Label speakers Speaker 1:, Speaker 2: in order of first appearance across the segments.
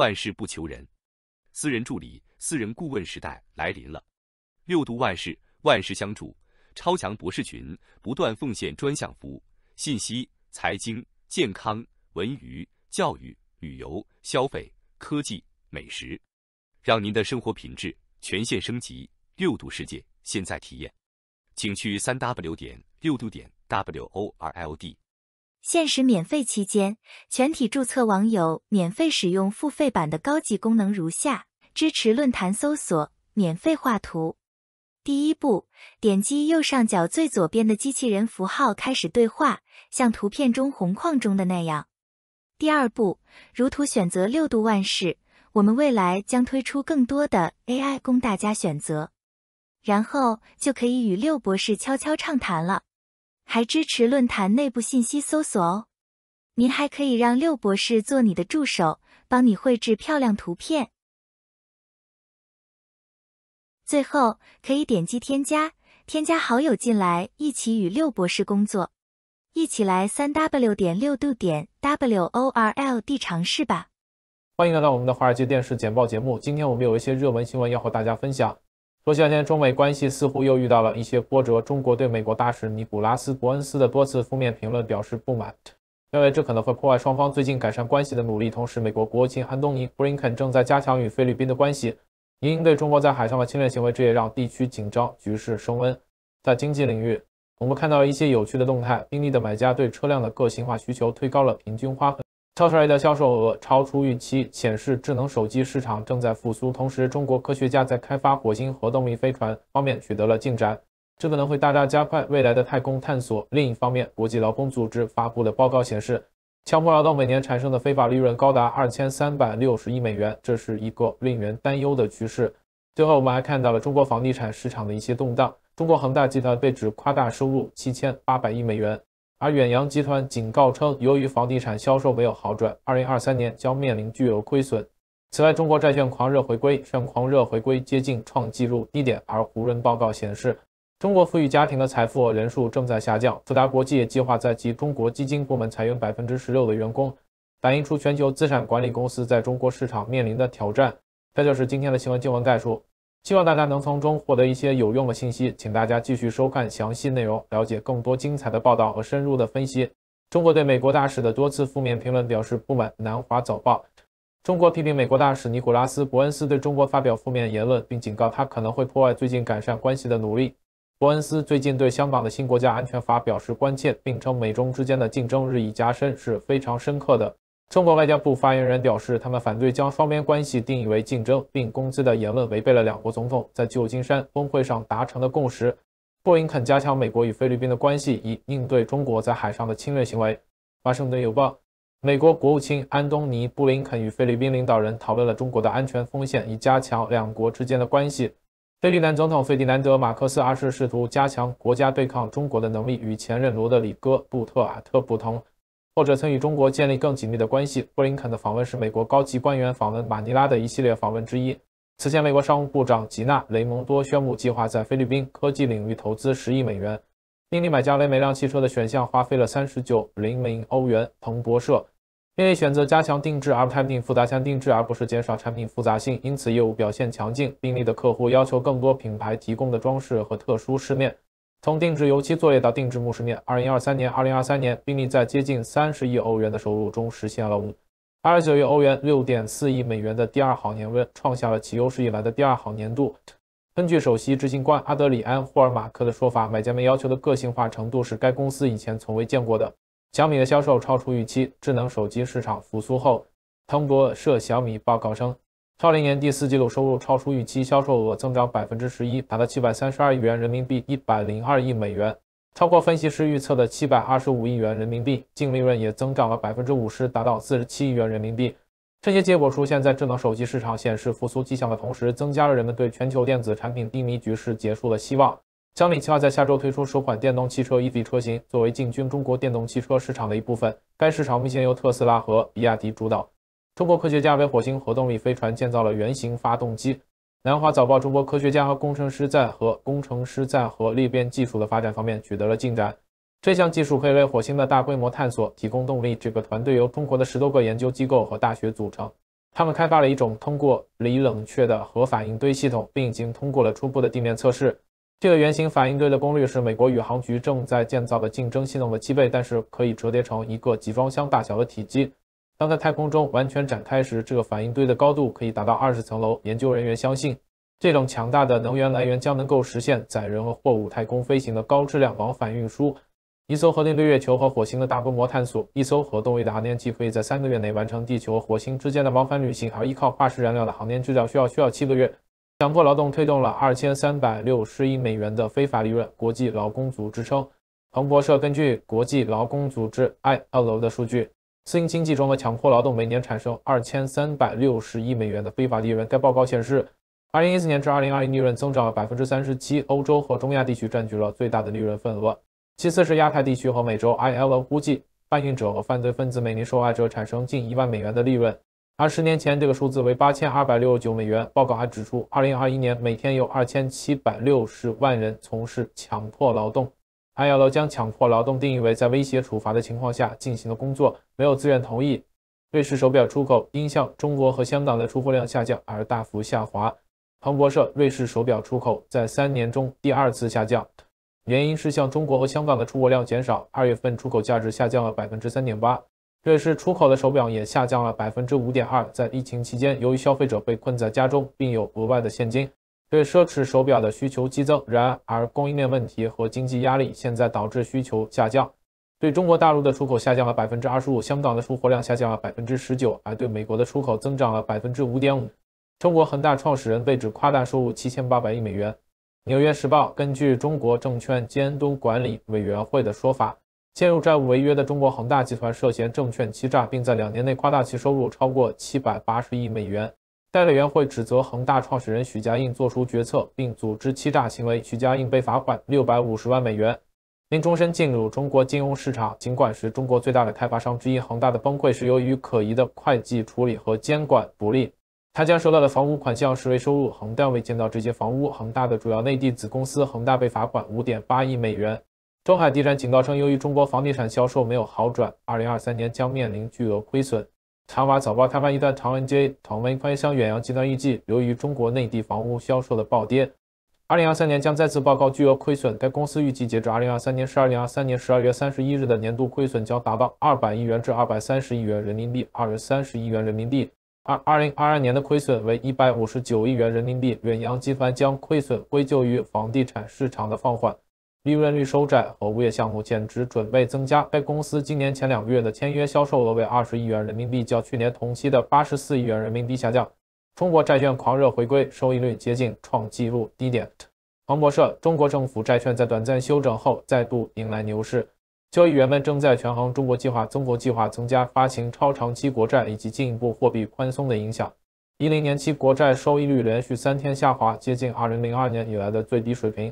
Speaker 1: 万事不求人，私人助理、私人顾问时代来临了。六度万事，万事相助，超强博士群不断奉献专项服务，信息、财经、健康、文娱、教育、旅游、消费、科技、美食，让您的生活品质全线升级。六度世界，现在体验，请去三 w 点六度点 w o r l d。
Speaker 2: 限时免费期间，全体注册网友免费使用付费版的高级功能如下：支持论坛搜索，免费画图。第一步，点击右上角最左边的机器人符号开始对话，像图片中红框中的那样。第二步，如图选择六度万事。我们未来将推出更多的 AI 供大家选择，然后就可以与六博士悄悄畅谈了。还支持论坛内部信息搜索哦，您还可以让六博士做你的助手，帮你绘
Speaker 3: 制漂亮图片。最后，可
Speaker 2: 以点击添加，添加好友进来一起与六博士工作，一起来三 w 点六度点 w o r l d 尝试吧。
Speaker 4: 欢迎来到我们的华尔街电视简报节目，今天我们有一些热门新闻要和大家分享。说起来，现在中美关系似乎又遇到了一些波折。中国对美国大使尼古拉斯·伯恩斯的多次负面评论表示不满，认为这可能会破坏双方最近改善关系的努力。同时，美国国务卿安东尼·布林肯正在加强与菲律宾的关系，因对中国在海上的侵略行为，这也让地区紧张局势升温。在经济领域，我们看到一些有趣的动态：宾利的买家对车辆的个性化需求推高了平均花。超出来的销售额超出预期，显示智能手机市场正在复苏。同时，中国科学家在开发火星核动力飞船方面取得了进展，这可能会大大加快未来的太空探索。另一方面，国际劳工组织发布的报告显示，强迫劳动每年产生的非法利润高达二千三百六十亿美元，这是一个令人担忧的趋势。最后，我们还看到了中国房地产市场的一些动荡。中国恒大集团被指夸大收入七千八百亿美元。而远洋集团警告称，由于房地产销售没有好转，2023年将面临巨额亏损。此外，中国债券狂热回归，券狂热回归接近创纪录低点。而胡润报告显示，中国富裕家庭的财富人数正在下降。富达国际也计划在其中国基金部门裁员百分之十六的员工，反映出全球资产管理公司在中国市场面临的挑战。这就是今天的新闻新文概述。希望大家能从中获得一些有用的信息，请大家继续收看详细内容，了解更多精彩的报道和深入的分析。中国对美国大使的多次负面评论表示不满。南华早报：中国批评美国大使尼古拉斯·伯恩斯对中国发表负面言论，并警告他可能会破坏最近改善关系的努力。伯恩斯最近对香港的新国家安全法表示关切，并称美中之间的竞争日益加深是非常深刻的。中国外交部发言人表示，他们反对将双边关系定义为竞争，并攻击的言论违背了两国总统在旧金山峰会上达成的共识。布林肯加强美国与菲律宾的关系，以应对中国在海上的侵略行为。华盛顿邮报：美国国务卿安东尼·布林肯与菲律宾领导人讨论了中国的安全风险，以加强两国之间的关系。菲律宾总统费迪南德·马克思二是试图加强国家对抗中国的能力，与前任罗德里戈·布特尔特不同。后者曾与中国建立更紧密的关系。布林肯的访问是美国高级官员访问马尼拉的一系列访问之一。此前，美国商务部长吉娜·雷蒙多宣布计划在菲律宾科技领域投资十亿美元。宾利买加为每辆汽车的选项花费了三十九零零欧元。彭博社。宾利选择加强定制而不是复杂性定制，而不是减少产品复杂性，因此业务表现强劲。宾利的客户要求更多品牌提供的装饰和特殊饰面。从定制油漆作业到定制木饰面，二零二三年、二零二三年，宾利在接近三十亿欧元的收入中实现了二十九亿欧元、六点四亿美元的第二好年温，创下了其有史以来的第二好年度。根据首席执行官阿德里安·霍尔马克的说法，买家们要求的个性化程度是该公司以前从未见过的。小米的销售超出预期，智能手机市场复苏后，彭博社小米报告称。超零年第四季度收入超出预期，销售额增长百分之十一，达到七百三十二亿元人民币，一百零二亿美元，超过分析师预测的七百二十五亿元人民币。净利润也增长了百分之五十，达到四十七亿元人民币。这些结果出现在智能手机市场显示复苏迹象的同时，增加了人们对全球电子产品低迷局势结束的希望。小米计划在下周推出首款电动汽车 EV 车型，作为进军中国电动汽车市场的一部分。该市场目前由特斯拉和比亚迪主导。中国科学家为火星核动力飞船建造了原型发动机。南华早报：中国科学家和工程师在核工程师在核裂变技术的发展方面取得了进展。这项技术可以为火星的大规模探索提供动力。这个团队由中国的十多个研究机构和大学组成，他们开发了一种通过锂冷却的核反应堆系统，并已经通过了初步的地面测试。这个原型反应堆的功率是美国宇航局正在建造的竞争系统的七倍，但是可以折叠成一个集装箱大小的体积。当在太空中完全展开时，这个反应堆的高度可以达到二十层楼。研究人员相信，这种强大的能源来源将能够实现载人和货物太空飞行的高质量往返运输。一艘核动对月球和火星的大规模探索，一艘核动力的航天器可以在三个月内完成地球和火星之间的往返旅行，而依靠化石燃料的航天制造需要需要七个月。强迫劳动推动了二千三百六十亿美元的非法利润，国际劳工组织称。彭博社根据国际劳工组织 ILO 的数据。私营经济中的强迫劳动每年产生二千三百六十亿美元的非法利润。该报告显示，二零一四年至二零二零利润增长了百分之三十七。欧洲和中亚地区占据了最大的利润份额，其次是亚太地区和美洲。ILO 估计，贩运者和犯罪分子每年受害者产生近一万美元的利润，而十年前这个数字为八千二百六十九美元。报告还指出，二零二一年每天有二千七百六十万人从事强迫劳动。安亚楼将强迫劳动定义为在威胁、处罚的情况下进行的工作，没有自愿同意。瑞士手表出口因向中国和香港的出货量下降而大幅下滑。彭博社：瑞士手表出口在三年中第二次下降，原因是向中国和香港的出货量减少。二月份出口价值下降了百分之三点八，瑞士出口的手表也下降了百分之五点二。在疫情期间，由于消费者被困在家中，并有额外的现金。对奢侈手表的需求激增，然而供应链问题和经济压力现在导致需求下降。对中国大陆的出口下降了百分之二十五，香港的出货量下降了百分之十九，而对美国的出口增长了百分之五点五。中国恒大创始人被指夸大收入七千八百亿美元。纽约时报根据中国证券监督管理委员会的说法，陷入债务违约的中国恒大集团涉嫌证券欺诈，并在两年内夸大其收入超过七百八十亿美元。代会委员会指责恒大创始人许家印做出决策并组织欺诈行为，许家印被罚款六百五十万美元，因终身进入中国金融市场。尽管是中国最大的开发商之一，恒大的崩溃是由于可疑的会计处理和监管不力。他将收到的房屋款项视为收入，恒大未建造这些房屋。恒大的主要内地子公司恒大被罚款五点八亿美元。中海地产警告称，由于中国房地产销售没有好转，二零二三年将面临巨额亏损。《长华早报》开发一段长文街长文翻箱，远洋集团预计，由于中国内地房屋销售的暴跌，二零二三年将再次报告巨额亏损。该公司预计，截至二零二三年十二零二三年十二月三十一日的年度亏损将达到二百亿元至二百三十亿元人民币，二百三十亿元人民币。二二零二二年的亏损为一百五十九亿元人民币。远洋集团将亏损归咎于房地产市场的放缓。利润率收窄和物业项目减值准备增加，该公司今年前两个月的签约销售额为二十亿元人民币，较去年同期的八十四亿元人民币下降。中国债券狂热回归，收益率接近创纪录低点。彭博社：中国政府债券在短暂休整后再度迎来牛市，交易员们正在权衡中国计划中国计划增加发行超长期国债以及进一步货币宽松的影响。一零年期国债收益率连续三天下滑，接近二零零二年以来的最低水平。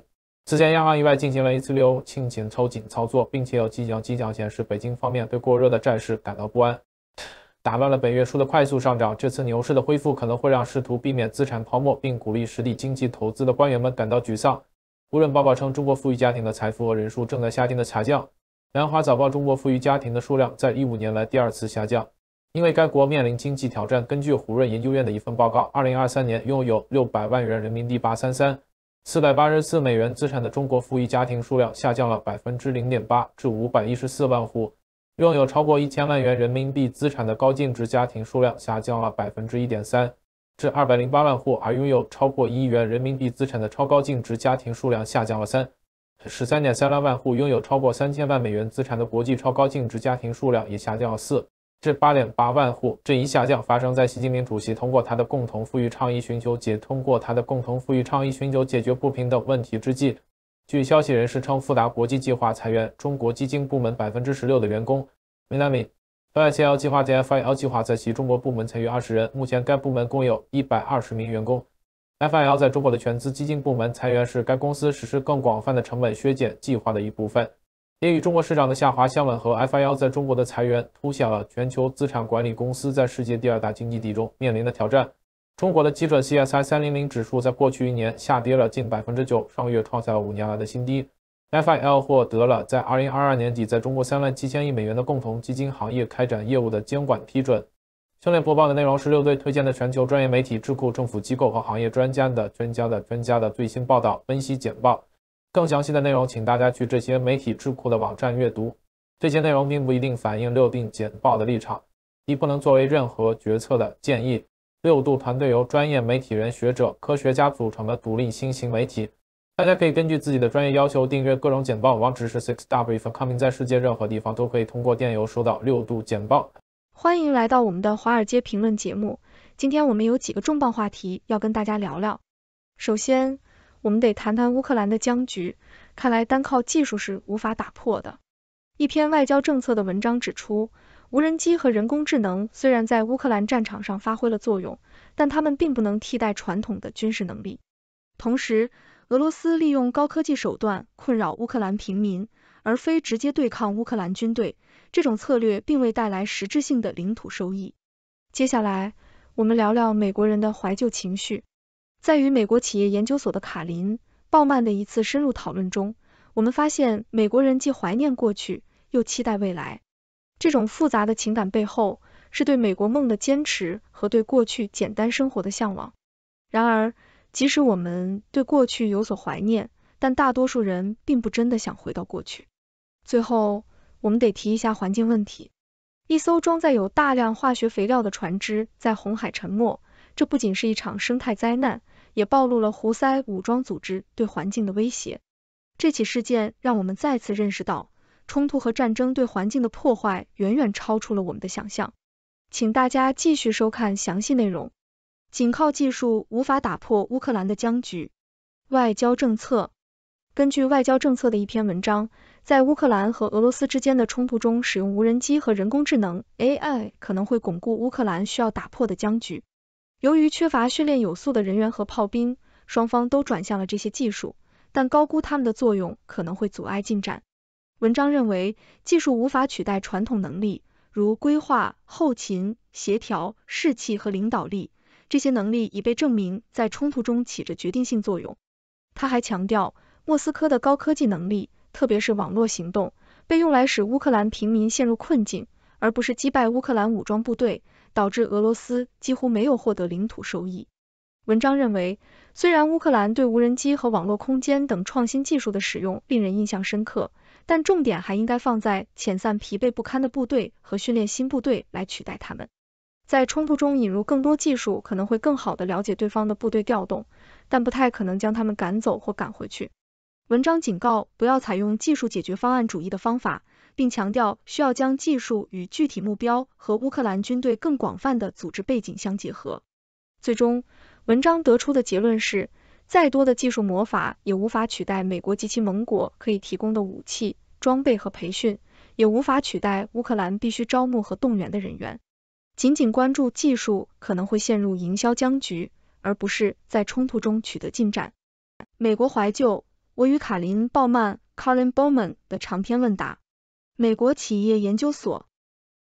Speaker 4: 此前央行意外进行了一次六清紧抽紧操作，并且有迹象迹象显示，北京方面对过热的债市感到不安，打乱了本月初的快速上涨。这次牛市的恢复可能会让试图避免资产泡沫并鼓励实体经济投资的官员们感到沮丧。胡润报告称，中国富裕家庭的财富和人数正在下降的下降。《南华早报》中国富裕家庭的数量在一五年来第二次下降，因为该国面临经济挑战。根据胡润研究院的一份报告，二零二三年拥有六百万元人民币（八三三）。四百八十四美元资产的中国富裕家庭数量下降了百分之零点八，至五百一十四万户；拥有超过一千万元人民币资产的高净值家庭数量下降了百分之一点三，至二百零八万户；而拥有超过一亿元人民币资产的超高净值家庭数量下降了三十三点三万万户；拥有超过三千万美元资产的国际超高净值家庭数量也下降了四。这八点八万户这一下降发生在习近平主席通过他的共同富裕倡议寻求解通过他的共同富裕倡议寻求解决不平等问题之际。据消息人士称，富达国际计划裁员中国基金部门百分之十六的员工。Miami，FIL 计划及 FIL 计划在其中国部门裁员二十人，目前该部门共有一百二十名员工。FIL 在中国的全资基金部门裁员是该公司实施更广泛的成本削减计划的一部分。也与中国市场的下滑相吻合。FIL 在中国的裁员凸显了全球资产管理公司在世界第二大经济体中面临的挑战。中国的基准 CSI 300指数在过去一年下跌了近百分之九，上月创下了五年来的新低。FIL 获得了在2022年底在中国三万七千亿美元的共同基金行业开展业务的监管批准。下面播报的内容是六队推荐的全球专业媒体、智库、政府机构和行业专家的专家的专家的最新报道、分析简报。更详细的内容，请大家去这些媒体智库的网站阅读。这些内容并不一定反映六定简报的立场，亦不能作为任何决策的建议。六度团队由专业媒体人、学者、科学家组成的独立新型媒体，大家可以根据自己的专业要求订阅各种简报，网址是 sixw.com，f i n g 在世界任何地方都可以通过电邮收到六度简报。
Speaker 5: 欢迎来到我们的华尔街评论节目，今天我们有几个重磅话题要跟大家聊聊。首先。我们得谈谈乌克兰的僵局，看来单靠技术是无法打破的。一篇外交政策的文章指出，无人机和人工智能虽然在乌克兰战场上发挥了作用，但他们并不能替代传统的军事能力。同时，俄罗斯利用高科技手段困扰乌克兰平民，而非直接对抗乌克兰军队，这种策略并未带来实质性的领土收益。接下来，我们聊聊美国人的怀旧情绪。在与美国企业研究所的卡林·鲍曼的一次深入讨论中，我们发现美国人既怀念过去，又期待未来。这种复杂的情感背后，是对美国梦的坚持和对过去简单生活的向往。然而，即使我们对过去有所怀念，但大多数人并不真的想回到过去。最后，我们得提一下环境问题：一艘装载有大量化学肥料的船只在红海沉没。这不仅是一场生态灾难，也暴露了胡塞武装组织对环境的威胁。这起事件让我们再次认识到，冲突和战争对环境的破坏远远超出了我们的想象。请大家继续收看详细内容。仅靠技术无法打破乌克兰的僵局。外交政策，根据外交政策的一篇文章，在乌克兰和俄罗斯之间的冲突中，使用无人机和人工智能 AI 可能会巩固乌克兰需要打破的僵局。由于缺乏训练有素的人员和炮兵，双方都转向了这些技术，但高估他们的作用可能会阻碍进展。文章认为，技术无法取代传统能力，如规划、后勤、协调、士气和领导力，这些能力已被证明在冲突中起着决定性作用。他还强调，莫斯科的高科技能力，特别是网络行动，被用来使乌克兰平民陷入困境，而不是击败乌克兰武装部队。导致俄罗斯几乎没有获得领土收益。文章认为，虽然乌克兰对无人机和网络空间等创新技术的使用令人印象深刻，但重点还应该放在遣散疲惫不堪的部队和训练新部队来取代他们。在冲突中引入更多技术可能会更好地了解对方的部队调动，但不太可能将他们赶走或赶回去。文章警告不要采用技术解决方案主义的方法。并强调需要将技术与具体目标和乌克兰军队更广泛的组织背景相结合。最终，文章得出的结论是，再多的技术魔法也无法取代美国及其盟国可以提供的武器、装备和培训，也无法取代乌克兰必须招募和动员的人员。仅仅关注技术可能会陷入营销僵局，而不是在冲突中取得进展。美国怀旧，我与卡林·鲍曼 （Colin Bowman） 的长篇问答。美国企业研究所，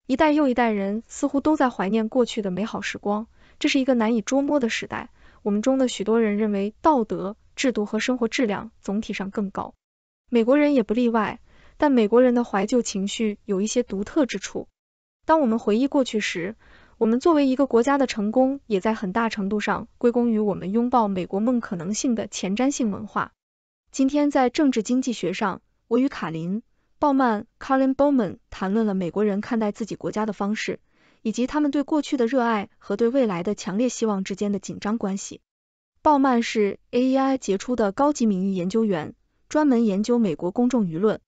Speaker 5: 一代又一代人似乎都在怀念过去的美好时光。这是一个难以捉摸的时代。我们中的许多人认为道德、制度和生活质量总体上更高，美国人也不例外。但美国人的怀旧情绪有一些独特之处。当我们回忆过去时，我们作为一个国家的成功，也在很大程度上归功于我们拥抱美国梦可能性的前瞻性文化。今天，在政治经济学上，我与卡林。鲍曼 （Carlin Bowman） 谈论了美国人看待自己国家的方式，以及他们对过去的热爱和对未来的强烈希望之间的紧张关系。鲍曼是 AEI 杰出的高级名誉研究员，专门研究美国公众舆论。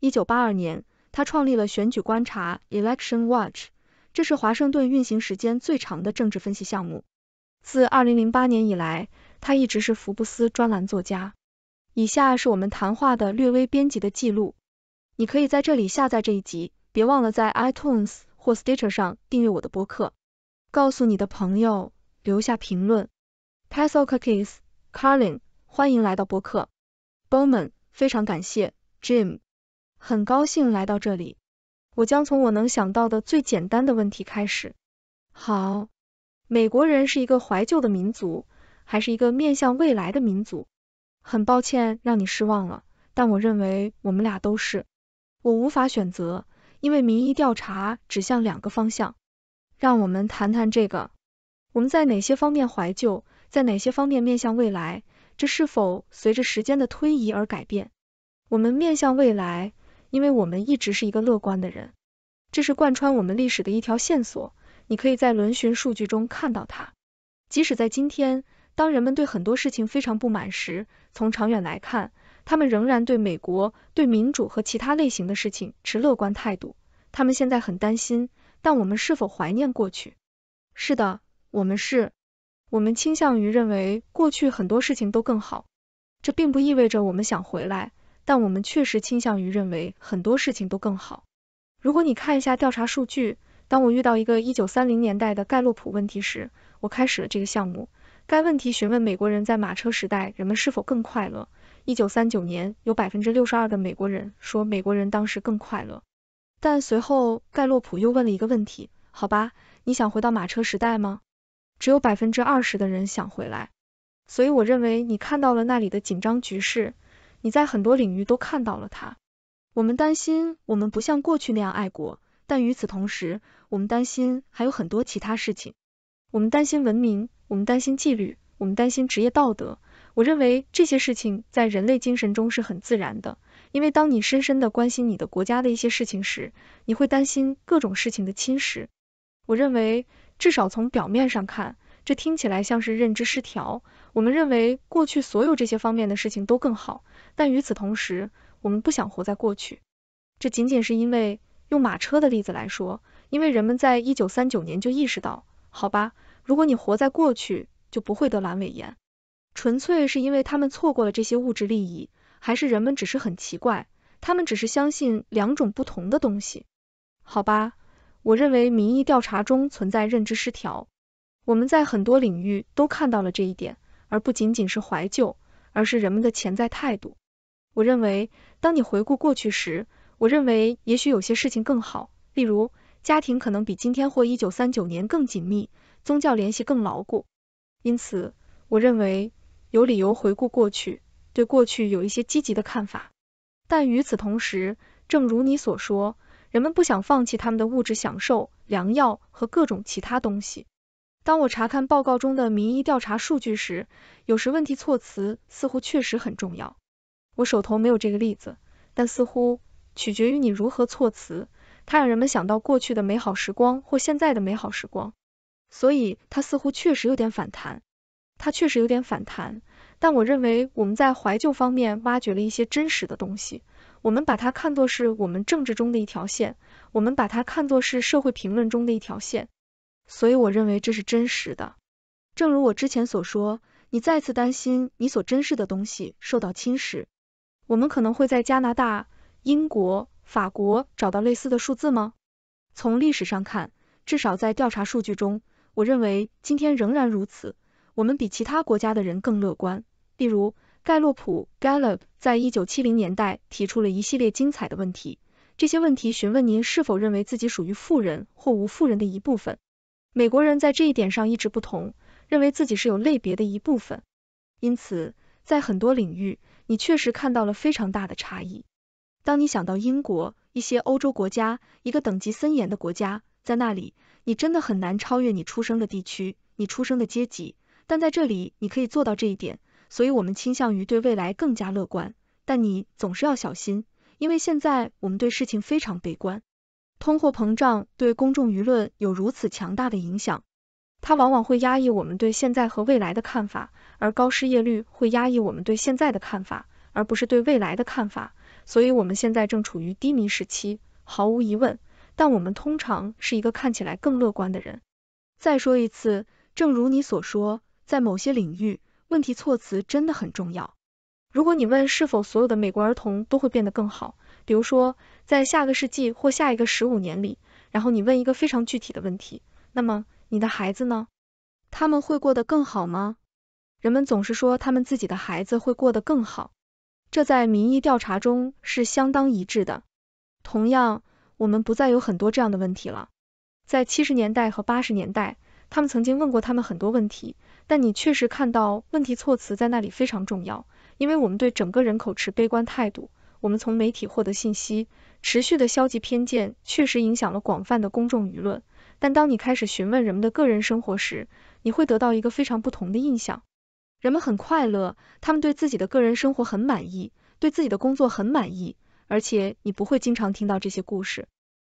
Speaker 5: 一九八二年，他创立了选举观察 （Election Watch），这是华盛顿运行时间最长的政治分析项目。自二零零八年以来，他一直是福布斯专栏作家。以下是我们谈话的略微编辑的记录。你可以在这里下载这一集，别忘了在 iTunes 或 Stitcher 上订阅我的播客，告诉你的朋友，留下评论。Pesokis，Carlin，欢迎来到播客。Bowman，非常感谢。Jim，很高兴来到这里。我将从我能想到的最简单的问题开始。好，美国人是一个怀旧的民族，还是一个面向未来的民族？很抱歉让你失望了，但我认为我们俩都是。我无法选择，因为民意调查指向两个方向。让我们谈谈这个：我们在哪些方面怀旧，在哪些方面面向未来？这是否随着时间的推移而改变？我们面向未来，因为我们一直是一个乐观的人，这是贯穿我们历史的一条线索。你可以在轮询数据中看到它。即使在今天，当人们对很多事情非常不满时，从长远来看，他们仍然对美国、对民主和其他类型的事情持乐观态度。他们现在很担心，但我们是否怀念过去？是的，我们是。我们倾向于认为过去很多事情都更好。这并不意味着我们想回来，但我们确实倾向于认为很多事情都更好。如果你看一下调查数据，当我遇到一个一九三零年代的盖洛普问题时，我开始了这个项目。该问题询问美国人，在马车时代，人们是否更快乐。一九三九年，有百分之六十二的美国人说美国人当时更快乐，但随后盖洛普又问了一个问题，好吧，你想回到马车时代吗？只有百分之二十的人想回来，所以我认为你看到了那里的紧张局势，你在很多领域都看到了它。我们担心我们不像过去那样爱国，但与此同时，我们担心还有很多其他事情，我们担心文明，我们担心纪律，我们担心职业道德。我认为这些事情在人类精神中是很自然的，因为当你深深的关心你的国家的一些事情时，你会担心各种事情的侵蚀。我认为，至少从表面上看，这听起来像是认知失调。我们认为过去所有这些方面的事情都更好，但与此同时，我们不想活在过去。这仅仅是因为用马车的例子来说，因为人们在一九三九年就意识到，好吧，如果你活在过去，就不会得阑尾炎。纯粹是因为他们错过了这些物质利益，还是人们只是很奇怪？他们只是相信两种不同的东西。好吧，我认为民意调查中存在认知失调，我们在很多领域都看到了这一点，而不仅仅是怀旧，而是人们的潜在态度。我认为，当你回顾过去时，我认为也许有些事情更好，例如家庭可能比今天或一九三九年更紧密，宗教联系更牢固。因此，我认为。有理由回顾过去，对过去有一些积极的看法。但与此同时，正如你所说，人们不想放弃他们的物质享受、良药和各种其他东西。当我查看报告中的民意调查数据时，有时问题措辞似乎确实很重要。我手头没有这个例子，但似乎取决于你如何措辞，它让人们想到过去的美好时光或现在的美好时光，所以它似乎确实有点反弹。它确实有点反弹，但我认为我们在怀旧方面挖掘了一些真实的东西。我们把它看作是我们政治中的一条线，我们把它看作是社会评论中的一条线。所以我认为这是真实的。正如我之前所说，你再次担心你所珍视的东西受到侵蚀。我们可能会在加拿大、英国、法国找到类似的数字吗？从历史上看，至少在调查数据中，我认为今天仍然如此。我们比其他国家的人更乐观。例如，盖洛普 （Gallup） 在一九七零年代提出了一系列精彩的问题，这些问题询问您是否认为自己属于富人或无富人的一部分。美国人在这一点上一直不同，认为自己是有类别的一部分。因此，在很多领域，你确实看到了非常大的差异。当你想到英国、一些欧洲国家、一个等级森严的国家，在那里，你真的很难超越你出生的地区、你出生的阶级。但在这里你可以做到这一点，所以我们倾向于对未来更加乐观。但你总是要小心，因为现在我们对事情非常悲观。通货膨胀对公众舆论有如此强大的影响，它往往会压抑我们对现在和未来的看法，而高失业率会压抑我们对现在的看法，而不是对未来的看法。所以我们现在正处于低迷时期，毫无疑问。但我们通常是一个看起来更乐观的人。再说一次，正如你所说。在某些领域，问题措辞真的很重要。如果你问是否所有的美国儿童都会变得更好，比如说在下个世纪或下一个十五年里，然后你问一个非常具体的问题，那么你的孩子呢？他们会过得更好吗？人们总是说他们自己的孩子会过得更好，这在民意调查中是相当一致的。同样，我们不再有很多这样的问题了。在七十年代和八十年代，他们曾经问过他们很多问题。但你确实看到问题措辞在那里非常重要，因为我们对整个人口持悲观态度。我们从媒体获得信息，持续的消极偏见确实影响了广泛的公众舆论。但当你开始询问人们的个人生活时，你会得到一个非常不同的印象。人们很快乐，他们对自己的个人生活很满意，对自己的工作很满意，而且你不会经常听到这些故事。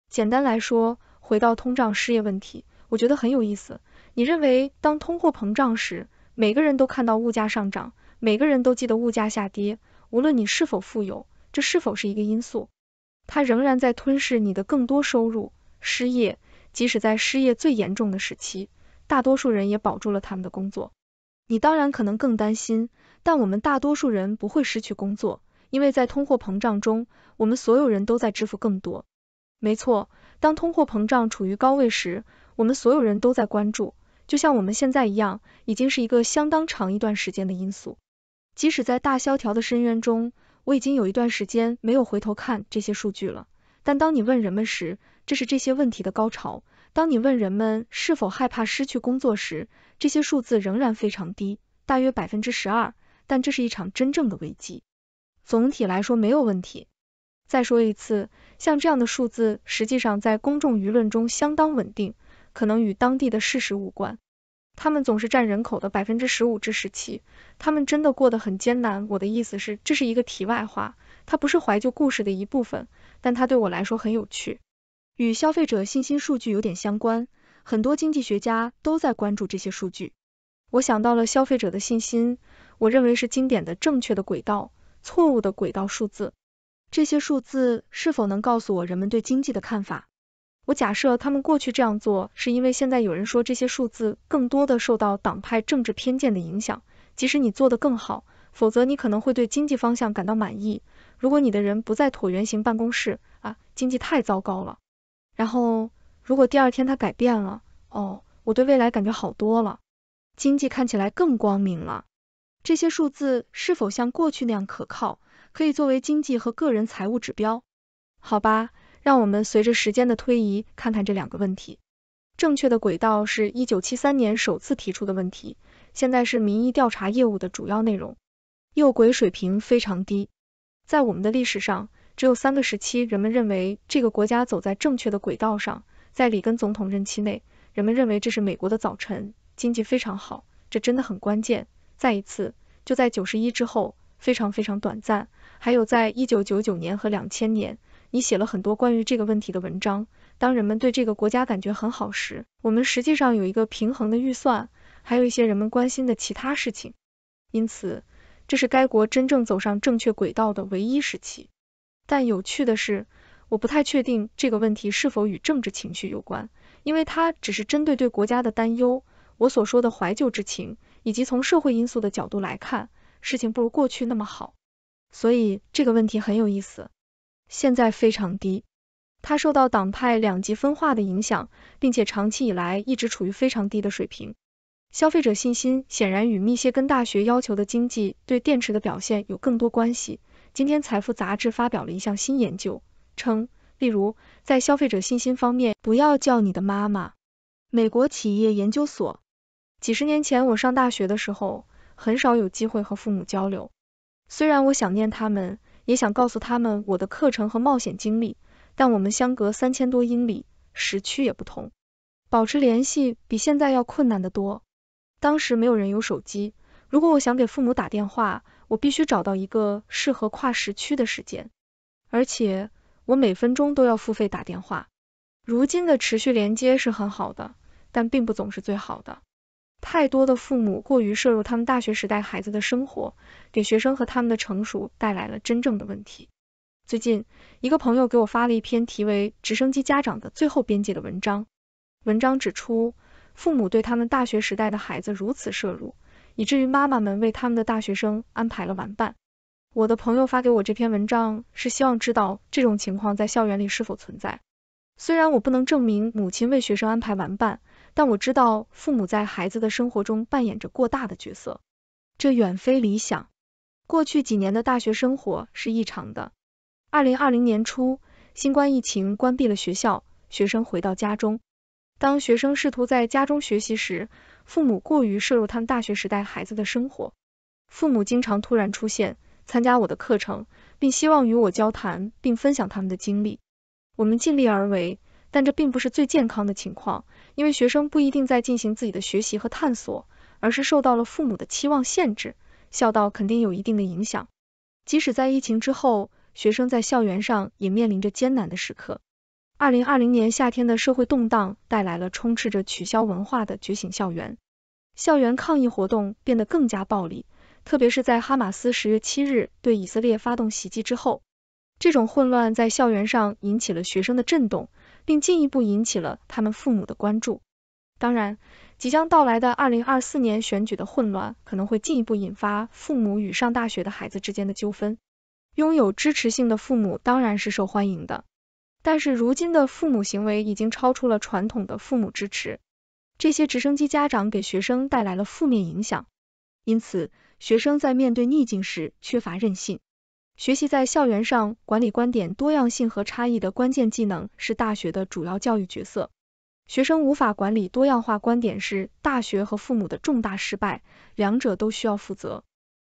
Speaker 5: 简单来说，回到通胀、失业问题，我觉得很有意思。你认为当通货膨胀时，每个人都看到物价上涨，每个人都记得物价下跌，无论你是否富有，这是否是一个因素？它仍然在吞噬你的更多收入，失业，即使在失业最严重的时期，大多数人也保住了他们的工作。你当然可能更担心，但我们大多数人不会失去工作，因为在通货膨胀中，我们所有人都在支付更多。没错，当通货膨胀处于高位时，我们所有人都在关注。就像我们现在一样，已经是一个相当长一段时间的因素。即使在大萧条的深渊中，我已经有一段时间没有回头看这些数据了。但当你问人们时，这是这些问题的高潮。当你问人们是否害怕失去工作时，这些数字仍然非常低，大约百分之十二。但这是一场真正的危机。总体来说没有问题。再说一次，像这样的数字实际上在公众舆论中相当稳定。可能与当地的事实无关。他们总是占人口的百分之十五至十七，他们真的过得很艰难。我的意思是，这是一个题外话，它不是怀旧故事的一部分，但它对我来说很有趣。与消费者信心数据有点相关，很多经济学家都在关注这些数据。我想到了消费者的信心，我认为是经典的正确的轨道，错误的轨道数字。这些数字是否能告诉我人们对经济的看法？我假设他们过去这样做是因为现在有人说这些数字更多的受到党派政治偏见的影响。即使你做得更好，否则你可能会对经济方向感到满意。如果你的人不在椭圆形办公室啊，经济太糟糕了。然后如果第二天他改变了，哦，我对未来感觉好多了，经济看起来更光明了。这些数字是否像过去那样可靠，可以作为经济和个人财务指标？好吧。让我们随着时间的推移，看看这两个问题。正确的轨道是一九七三年首次提出的问题，现在是民意调查业务的主要内容。右轨水平非常低，在我们的历史上，只有三个时期，人们认为这个国家走在正确的轨道上。在里根总统任期内，人们认为这是美国的早晨，经济非常好，这真的很关键。再一次，就在九十一之后，非常非常短暂，还有在一九九九年和两千年。你写了很多关于这个问题的文章。当人们对这个国家感觉很好时，我们实际上有一个平衡的预算，还有一些人们关心的其他事情。因此，这是该国真正走上正确轨道的唯一时期。但有趣的是，我不太确定这个问题是否与政治情绪有关，因为它只是针对对国家的担忧。我所说的怀旧之情，以及从社会因素的角度来看，事情不如过去那么好。所以这个问题很有意思。现在非常低，它受到党派两极分化的影响，并且长期以来一直处于非常低的水平。消费者信心显然与密歇根大学要求的经济对电池的表现有更多关系。今天，财富杂志发表了一项新研究，称，例如，在消费者信心方面，不要叫你的妈妈。美国企业研究所。几十年前我上大学的时候，很少有机会和父母交流，虽然我想念他们。也想告诉他们我的课程和冒险经历，但我们相隔三千多英里，时区也不同，保持联系比现在要困难得多。当时没有人有手机，如果我想给父母打电话，我必须找到一个适合跨时区的时间，而且我每分钟都要付费打电话。如今的持续连接是很好的，但并不总是最好的。太多的父母过于摄入他们大学时代孩子的生活，给学生和他们的成熟带来了真正的问题。最近，一个朋友给我发了一篇题为《直升机家长的最后边界》的文章。文章指出，父母对他们大学时代的孩子如此摄入，以至于妈妈们为他们的大学生安排了玩伴。我的朋友发给我这篇文章是希望知道这种情况在校园里是否存在。虽然我不能证明母亲为学生安排玩伴。但我知道，父母在孩子的生活中扮演着过大的角色，这远非理想。过去几年的大学生活是异常的。二零二零年初，新冠疫情关闭了学校，学生回到家中。当学生试图在家中学习时，父母过于摄入他们大学时代孩子的生活。父母经常突然出现，参加我的课程，并希望与我交谈并分享他们的经历。我们尽力而为。但这并不是最健康的情况，因为学生不一定在进行自己的学习和探索，而是受到了父母的期望限制。孝道肯定有一定的影响。即使在疫情之后，学生在校园上也面临着艰难的时刻。二零二零年夏天的社会动荡带来了充斥着取消文化的觉醒校园，校园抗议活动变得更加暴力，特别是在哈马斯十月七日对以色列发动袭击之后，这种混乱在校园上引起了学生的震动。并进一步引起了他们父母的关注。当然，即将到来的二零二四年选举的混乱可能会进一步引发父母与上大学的孩子之间的纠纷。拥有支持性的父母当然是受欢迎的，但是如今的父母行为已经超出了传统的父母支持。这些直升机家长给学生带来了负面影响，因此学生在面对逆境时缺乏韧性。学习在校园上管理观点多样性和差异的关键技能是大学的主要教育角色。学生无法管理多样化观点是大学和父母的重大失败，两者都需要负责。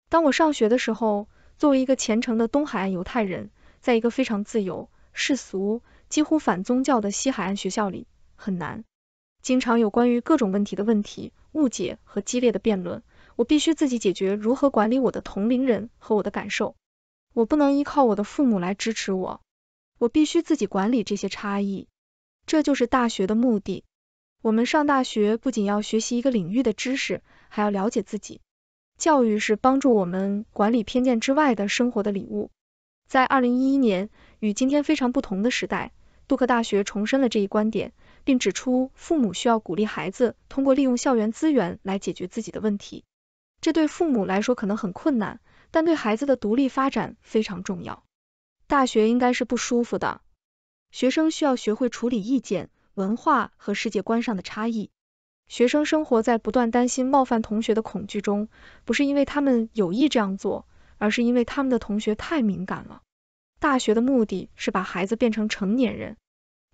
Speaker 5: 当我上学的时候，作为一个虔诚的东海岸犹太人，在一个非常自由、世俗、几乎反宗教的西海岸学校里，很难。经常有关于各种问题的问题、误解和激烈的辩论，我必须自己解决如何管理我的同龄人和我的感受。我不能依靠我的父母来支持我，我必须自己管理这些差异。这就是大学的目的。我们上大学不仅要学习一个领域的知识，还要了解自己。教育是帮助我们管理偏见之外的生活的礼物。在二零一一年与今天非常不同的时代，杜克大学重申了这一观点，并指出父母需要鼓励孩子通过利用校园资源来解决自己的问题。这对父母来说可能很困难。但对孩子的独立发展非常重要。大学应该是不舒服的，学生需要学会处理意见、文化和世界观上的差异。学生生活在不断担心冒犯同学的恐惧中，不是因为他们有意这样做，而是因为他们的同学太敏感了。大学的目的是把孩子变成成年人，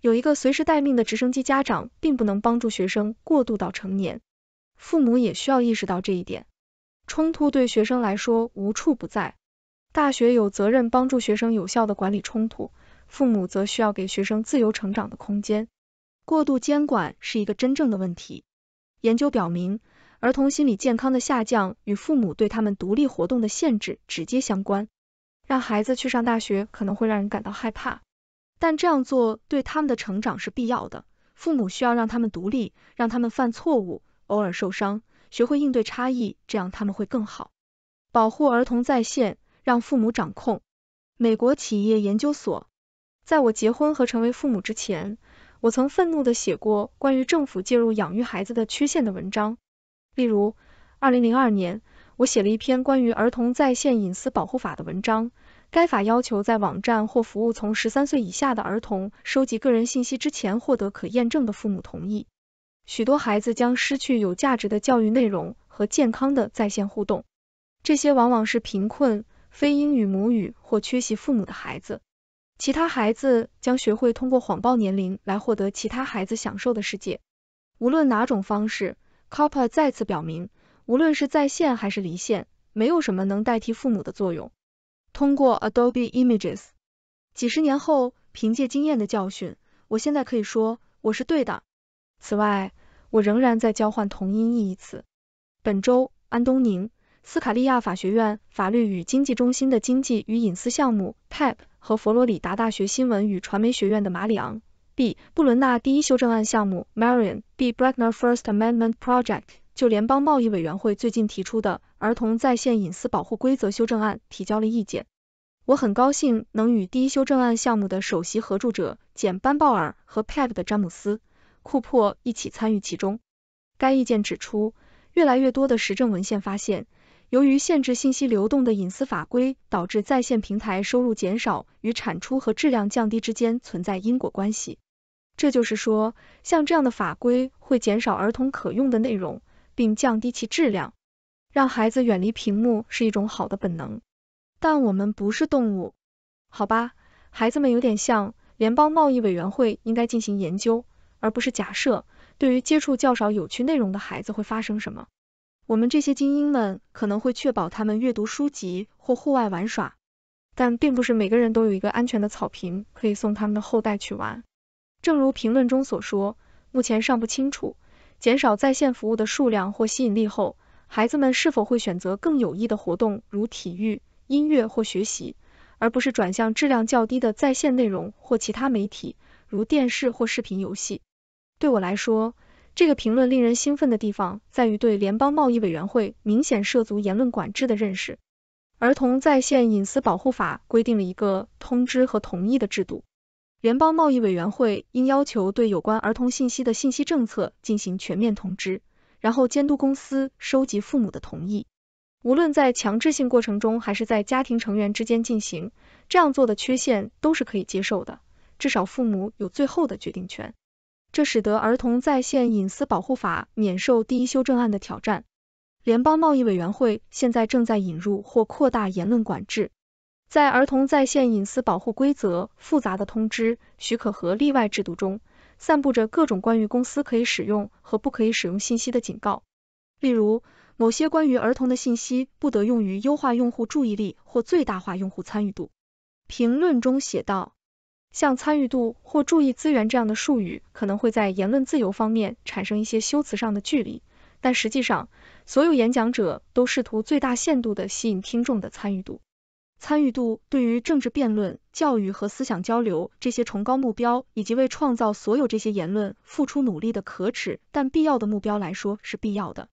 Speaker 5: 有一个随时待命的直升机家长并不能帮助学生过渡到成年。父母也需要意识到这一点。冲突对学生来说无处不在，大学有责任帮助学生有效的管理冲突，父母则需要给学生自由成长的空间。过度监管是一个真正的问题。研究表明，儿童心理健康的下降与父母对他们独立活动的限制直接相关。让孩子去上大学可能会让人感到害怕，但这样做对他们的成长是必要的。父母需要让他们独立，让他们犯错误，偶尔受伤。学会应对差异，这样他们会更好。保护儿童在线，让父母掌控。美国企业研究所。在我结婚和成为父母之前，我曾愤怒地写过关于政府介入养育孩子的缺陷的文章。例如，二零零二年，我写了一篇关于儿童在线隐私保护法的文章。该法要求在网站或服务从十三岁以下的儿童收集个人信息之前，获得可验证的父母同意。许多孩子将失去有价值的教育内容和健康的在线互动，这些往往是贫困、非英语母语或缺席父母的孩子。其他孩子将学会通过谎报年龄来获得其他孩子享受的世界。无论哪种方式，Coppa 再次表明，无论是在线还是离线，没有什么能代替父母的作用。通过 Adobe Images，几十年后，凭借经验的教训，我现在可以说我是对的。此外，我仍然在交换同音异义词。本周，安东尼斯卡利亚法学院法律与经济中心的经济与隐私项目 （PEP） 和佛罗里达大学新闻与传媒学院的马里昂 ·B· 布伦纳第一修正案项目 （Marian B. b r c k n e r First Amendment Project） 就联邦贸易委员会最近提出的儿童在线隐私保护规则修正案提交了意见。我很高兴能与第一修正案项目的首席合著者简·班鲍尔和 PEP 的詹姆斯。库珀一起参与其中。该意见指出，越来越多的实证文献发现，由于限制信息流动的隐私法规导致在线平台收入减少与产出和质量降低之间存在因果关系。这就是说，像这样的法规会减少儿童可用的内容，并降低其质量。让孩子远离屏幕是一种好的本能，但我们不是动物，好吧？孩子们有点像。联邦贸易委员会应该进行研究。而不是假设对于接触较少有趣内容的孩子会发生什么，我们这些精英们可能会确保他们阅读书籍或户外玩耍，但并不是每个人都有一个安全的草坪可以送他们的后代去玩。正如评论中所说，目前尚不清楚减少在线服务的数量或吸引力后，孩子们是否会选择更有益的活动，如体育、音乐或学习，而不是转向质量较低的在线内容或其他媒体，如电视或视频游戏。对我来说，这个评论令人兴奋的地方在于对联邦贸易委员会明显涉足言论管制的认识。儿童在线隐私保护法规定了一个通知和同意的制度，联邦贸易委员会应要求对有关儿童信息的信息政策进行全面通知，然后监督公司收集父母的同意。无论在强制性过程中还是在家庭成员之间进行，这样做的缺陷都是可以接受的，至少父母有最后的决定权。这使得儿童在线隐私保护法免受第一修正案的挑战。联邦贸易委员会现在正在引入或扩大言论管制。在儿童在线隐私保护规则复杂的通知、许可和例外制度中，散布着各种关于公司可以使用和不可以使用信息的警告。例如，某些关于儿童的信息不得用于优化用户注意力或最大化用户参与度。评论中写道。像参与度或注意资源这样的术语，可能会在言论自由方面产生一些修辞上的距离，但实际上，所有演讲者都试图最大限度地吸引听众的参与度。参与度对于政治辩论、教育和思想交流这些崇高目标，以及为创造所有这些言论付出努力的可耻但必要的目标来说是必要的。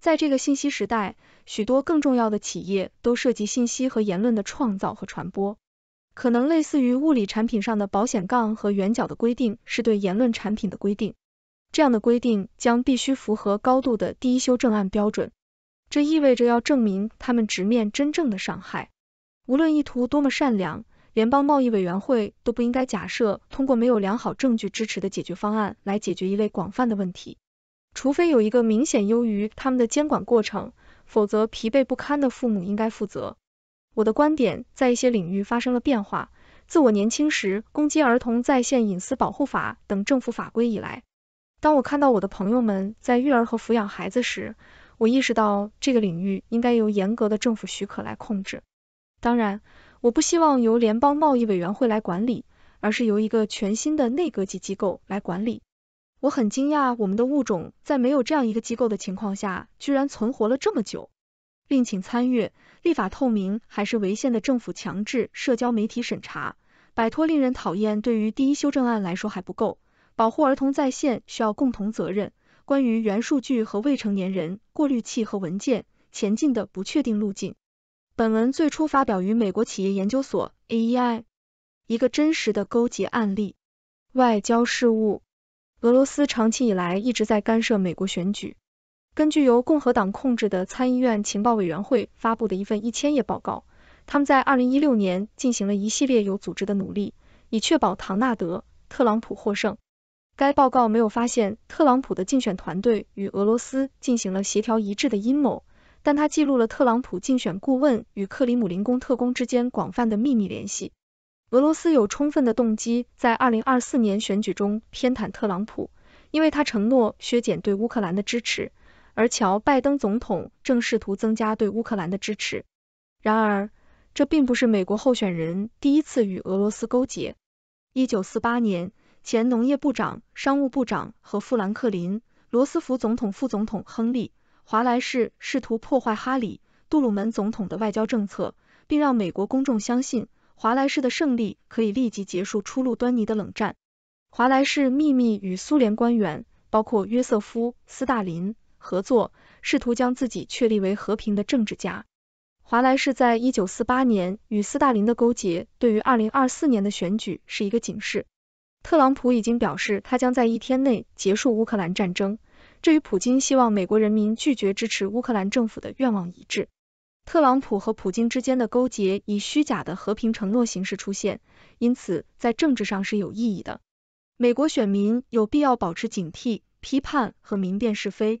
Speaker 5: 在这个信息时代，许多更重要的企业都涉及信息和言论的创造和传播。可能类似于物理产品上的保险杠和圆角的规定，是对言论产品的规定。这样的规定将必须符合高度的第一修正案标准，这意味着要证明他们直面真正的伤害。无论意图多么善良，联邦贸易委员会都不应该假设通过没有良好证据支持的解决方案来解决一类广泛的问题，除非有一个明显优于他们的监管过程，否则疲惫不堪的父母应该负责。我的观点在一些领域发生了变化。自我年轻时攻击儿童在线隐私保护法等政府法规以来，当我看到我的朋友们在育儿和抚养孩子时，我意识到这个领域应该由严格的政府许可来控制。当然，我不希望由联邦贸易委员会来管理，而是由一个全新的内阁级机构来管理。我很惊讶我们的物种在没有这样一个机构的情况下，居然存活了这么久。另请参阅，立法透明还是违宪的政府强制社交媒体审查，摆脱令人讨厌。对于第一修正案来说还不够，保护儿童在线需要共同责任。关于原数据和未成年人过滤器和文件，前进的不确定路径。本文最初发表于美国企业研究所 （AEI），一个真实的勾结案例。外交事务，俄罗斯长期以来一直在干涉美国选举。根据由共和党控制的参议院情报委员会发布的一份一千页报告，他们在二零一六年进行了一系列有组织的努力，以确保唐纳德·特朗普获胜。该报告没有发现特朗普的竞选团队与俄罗斯进行了协调一致的阴谋，但他记录了特朗普竞选顾问与克里姆林宫特工之间广泛的秘密联系。俄罗斯有充分的动机在二零二四年选举中偏袒特朗普，因为他承诺削减对乌克兰的支持。而乔·拜登总统正试图增加对乌克兰的支持，然而这并不是美国候选人第一次与俄罗斯勾结。一九四八年，前农业部长、商务部长和富兰克林·罗斯福总统副总统亨利·华莱士试图破坏哈里·杜鲁门总统的外交政策，并让美国公众相信华莱士的胜利可以立即结束初露端倪的冷战。华莱士秘密与苏联官员，包括约瑟夫·斯大林。合作，试图将自己确立为和平的政治家。华莱士在一九四八年与斯大林的勾结，对于二零二四年的选举是一个警示。特朗普已经表示他将在一天内结束乌克兰战争，这与普京希望美国人民拒绝支持乌克兰政府的愿望一致。特朗普和普京之间的勾结以虚假的和平承诺形式出现，因此在政治上是有意义的。美国选民有必要保持警惕、批判和明辨是非。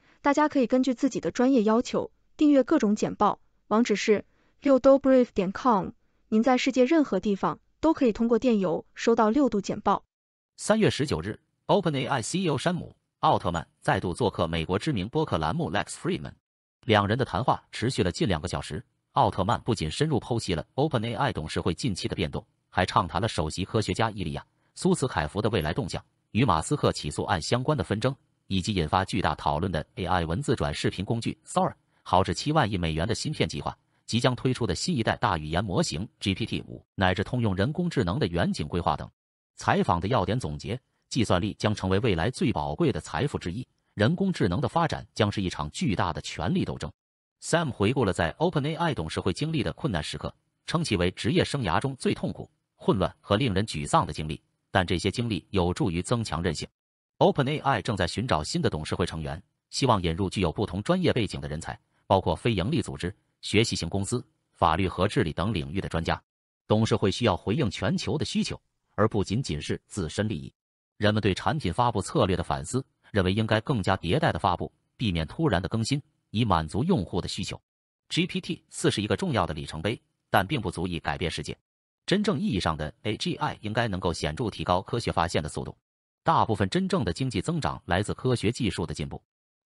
Speaker 5: 大家可以根据自己的专业要求订阅各种简报，网址是六度 brief 点 com。您在世界任何地方都可以通过电邮收到六度简报。
Speaker 2: 三月十九日，OpenAI CEO 山姆·奥特曼再度做客美国知名播客栏目 Lex f r e e m a n 两人的谈话持续了近两个小时。奥特曼不仅深入剖析了 OpenAI 董事会近期的变动，还畅谈了首席科学家伊利亚·苏茨凯夫的未来动向与马斯克起诉案相关的纷争。以及引发巨大讨论的 AI 文字转视频工具 Sora，耗资七万亿美元的芯片计划，即将推出的新一代大语言模型 GPT 五，乃至通用人工智能的远景规划等。采访的要点总结：计算力将成为未来最宝贵的财富之一，人工智能的发展将是一场巨大的权力斗争。Sam 回顾了在 OpenAI 董事会经历的困难时刻，称其为职业生涯中最痛苦、混乱和令人沮丧的经历，但这些经历有助于增强韧性。OpenAI 正在寻找新的董事会成员，希望引入具有不同专业背景的人才，包括非营利组织、学习型公司、法律和治理等领域的专家。董事会需要回应全球的需求，而不仅仅是自身利益。人们对产品发布策略的反思认为，应该更加迭代的发布，避免突然的更新，以满足用户的需求。GPT 四是一个重要的里程碑，但并不足以改变世界。真正意义上的 AGI 应该能够显著提高科学发现的速度。大部分真正的经济增长来自科学技术的进步。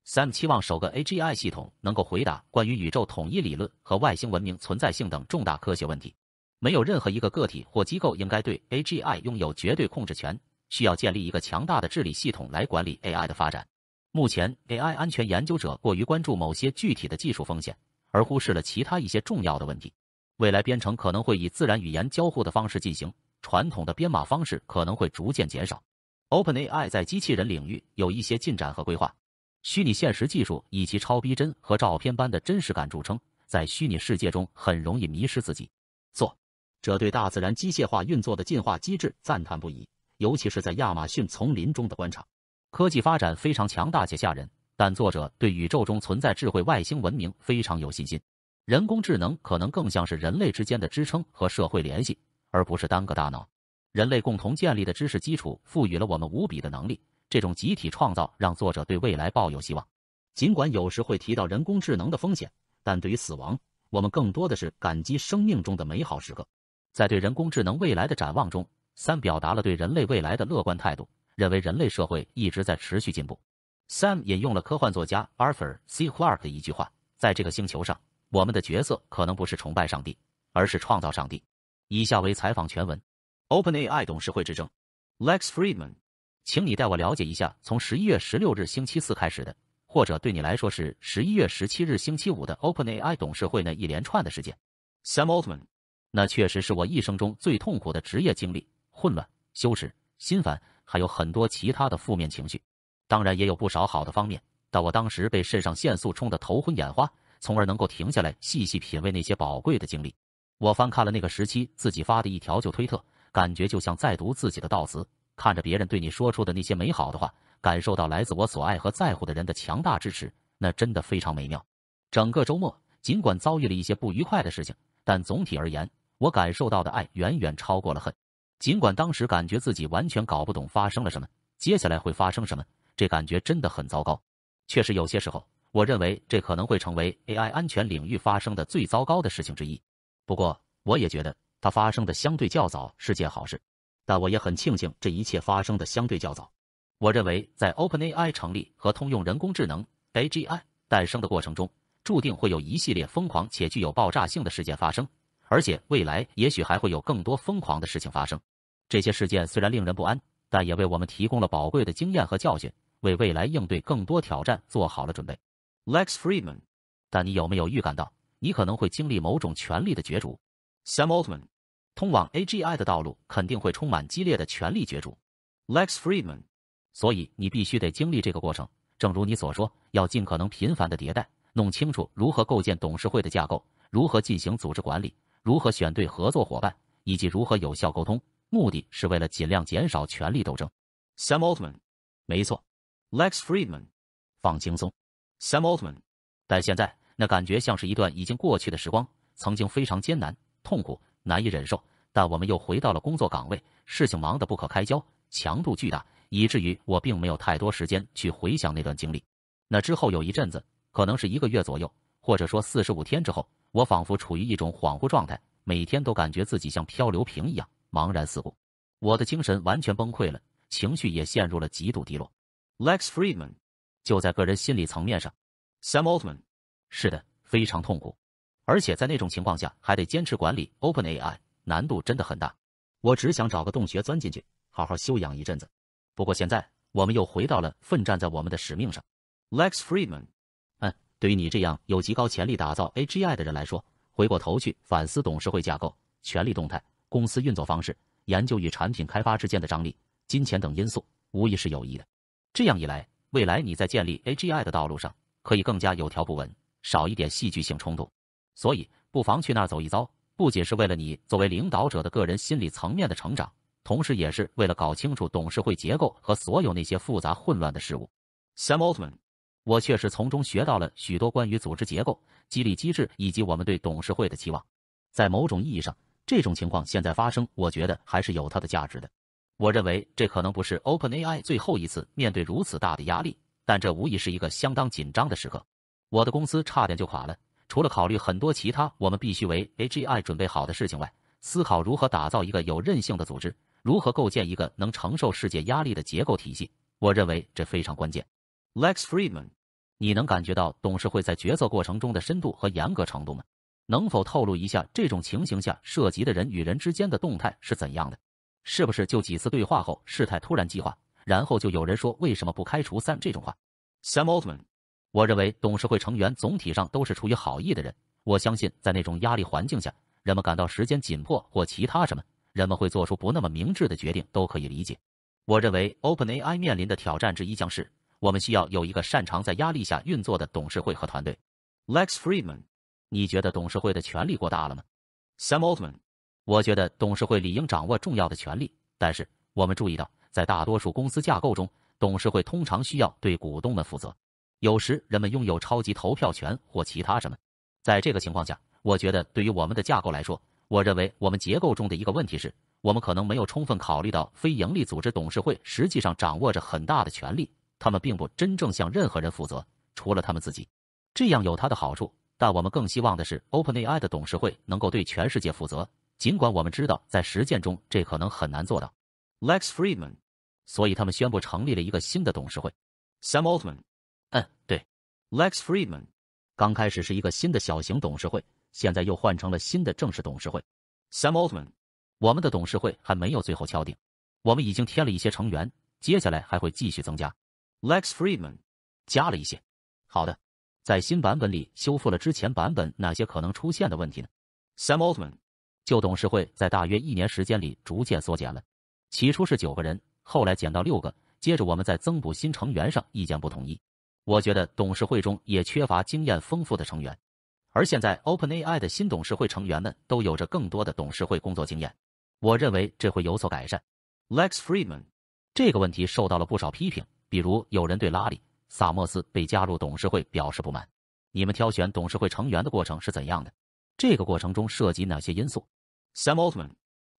Speaker 2: Sam 期望首个 AGI 系统能够回答关于宇宙统一理论和外星文明存在性等重大科学问题。没有任何一个个体或机构应该对 AGI 拥有绝对控制权，需要建立一个强大的治理系统来管理 AI 的发展。目前，AI 安全研究者过于关注某些具体的技术风险，而忽视了其他一些重要的问题。未来编程可能会以自然语言交互的方式进行，传统的编码方式可能会逐渐减少。OpenAI 在机器人领域有一些进展和规划。虚拟现实技术以其超逼真和照片般的真实感著称，在虚拟世界中很容易迷失自己。作，这对大自然机械化运作的进化机制赞叹不已，尤其是在亚马逊丛林中的观察。科技发展非常强大且吓人，但作者对宇宙中存在智慧外星文明非常有信心。人工智能可能更像是人类之间的支撑和社会联系，而不是单个大脑。人类共同建立的知识基础赋予了我们无比的能力。这种集体创造让作者对未来抱有希望。尽管有时会提到人工智能的风险，但对于死亡，我们更多的是感激生命中的美好时刻。在对人工智能未来的展望中，三表达了对人类未来的乐观态度，认为人类社会一直在持续进步。三引用了科幻作家 Arthur C. Clarke 的一句话：“在这个星球上，我们的角色可能不是崇拜上帝，而是创造上帝。”以下为采访全文。OpenAI 董事会之争，Lex Friedman，请你带我了解一下从十一月十六日星期四开始的，或者对你来说是十一月十七日星期五的 OpenAI 董事会那一连串的事件。Sam Altman，那确实是我一生中最痛苦的职业经历，混乱、羞耻、心烦，还有很多其他的负面情绪。当然也有不少好的方面，但我当时被肾上腺素冲得头昏眼花，从而能够停下来细细品味那些宝贵的经历。我翻看了那个时期自己发的一条旧推特。感觉就像在读自己的悼词，看着别人对你说出的那些美好的话，感受到来自我所爱和在乎的人的强大支持，那真的非常美妙。整个周末，尽管遭遇了一些不愉快的事情，但总体而言，我感受到的爱远远超过了恨。尽管当时感觉自己完全搞不懂发生了什么，接下来会发生什么，这感觉真的很糟糕。确实，有些时候，我认为这可能会成为 AI 安全领域发生的最糟糕的事情之一。不过，我也觉得。它发生的相对较早是件好事，但我也很庆幸这一切发生的相对较早。我认为，在 OpenAI 成立和通用人工智能 AGI 诞生的过程中，注定会有一系列疯狂且具有爆炸性的事件发生，而且未来也许还会有更多疯狂的事情发生。这些事件虽然令人不安，但也为我们提供了宝贵的经验和教训，为未来应对更多挑战做好了准备。Lex Friedman，但你有没有预感到你可能会经历某种权力的角逐？Sam Altman。通往 AGI 的道路肯定会充满激烈的权力角逐，Lex Friedman。所以你必须得经历这个过程，正如你所说，要尽可能频繁的迭代，弄清楚如何构建董事会的架构，如何进行组织管理，如何选对合作伙伴，以及如何有效沟通。目的是为了尽量减少权力斗争。Sam Altman，没错，Lex Friedman。放轻松，Sam Altman。但现在那感觉像是一段已经过去的时光，曾经非常艰难、痛苦。难以忍受，但我们又回到了工作岗位，事情忙得不可开交，强度巨大，以至于我并没有太多时间去回想那段经历。那之后有一阵子，可能是一个月左右，或者说四十五天之后，我仿佛处于一种恍惚状态，每天都感觉自己像漂流瓶一样茫然四顾，我的精神完全崩溃了，情绪也陷入了极度低落。Lex Friedman，就在个人心理层面上，Sam Altman，是的，非常痛苦。而且在那种情况下，还得坚持管理 Open AI，难度真的很大。我只想找个洞穴钻进去，好好休养一阵子。不过现在我们又回到了奋战在我们的使命上，Lex Friedman。嗯，对于你这样有极高潜力打造 AGI 的人来说，回过头去反思董事会架构、权力动态、公司运作方式、研究与产品开发之间的张力、金钱等因素，无疑是有益的。这样一来，未来你在建立 AGI 的道路上可以更加有条不紊，少一点戏剧性冲突。所以，不妨去那儿走一遭，不仅是为了你作为领导者的个人心理层面的成长，同时也是为了搞清楚董事会结构和所有那些复杂混乱的事物。Sam Altman，我确实从中学到了许多关于组织结构、激励机制以及我们对董事会的期望。在某种意义上，这种情况现在发生，我觉得还是有它的价值的。我认为这可能不是 OpenAI 最后一次面对如此大的压力，但这无疑是一个相当紧张的时刻。我的公司差点就垮了。除了考虑很多其他我们必须为 A G I 准备好的事情外，思考如何打造一个有韧性的组织，如何构建一个能承受世界压力的结构体系，我认为这非常关键。Lex Friedman，你能感觉到董事会在决策过程中的深度和严格程度吗？能否透露一下这种情形下涉及的人与人之间的动态是怎样的？是不是就几次对话后事态突然激化，然后就有人说为什么不开除三这种话？Sam Altman。我认为董事会成员总体上都是出于好意的人。我相信，在那种压力环境下，人们感到时间紧迫或其他什么，人们会做出不那么明智的决定，都可以理解。我认为 OpenAI 面临的挑战之一将是，我们需要有一个擅长在压力下运作的董事会和团队。Lex Friedman，你觉得董事会的权力过大了吗？Sam Altman，我觉得董事会理应掌握重要的权力，但是我们注意到，在大多数公司架构中，董事会通常需要对股东们负责。有时人们拥有超级投票权或其他什么，在这个情况下，我觉得对于我们的架构来说，我认为我们结构中的一个问题是我们可能没有充分考虑到非营利组织董事会实际上掌握着很大的权利，他们并不真正向任何人负责，除了他们自己。这样有它的好处，但我们更希望的是 OpenAI 的董事会能够对全世界负责，尽管我们知道在实践中这可能很难做到。Lex Friedman，所以他们宣布成立了一个新的董事会。Sam Altman。嗯，对，Lex Friedman，刚开始是一个新的小型董事会，现在又换成了新的正式董事会。Sam Altman，我们的董事会还没有最后敲定，我们已经添了一些成员，接下来还会继续增加。Lex Friedman 加了一些。好的，在新版本里修复了之前版本哪些可能出现的问题呢？Sam Altman，旧董事会在大约一年时间里逐渐缩减了，起初是九个人，后来减到六个，接着我们在增补新成员上意见不统一。我觉得董事会中也缺乏经验丰富的成员，而现在 OpenAI 的新董事会成员们都有着更多的董事会工作经验。我认为这会有所改善。Lex Friedman，这个问题受到了不少批评，比如有人对拉里·萨默斯被加入董事会表示不满。你们挑选董事会成员的过程是怎样的？这个过程中涉及哪些因素？Sam Altman，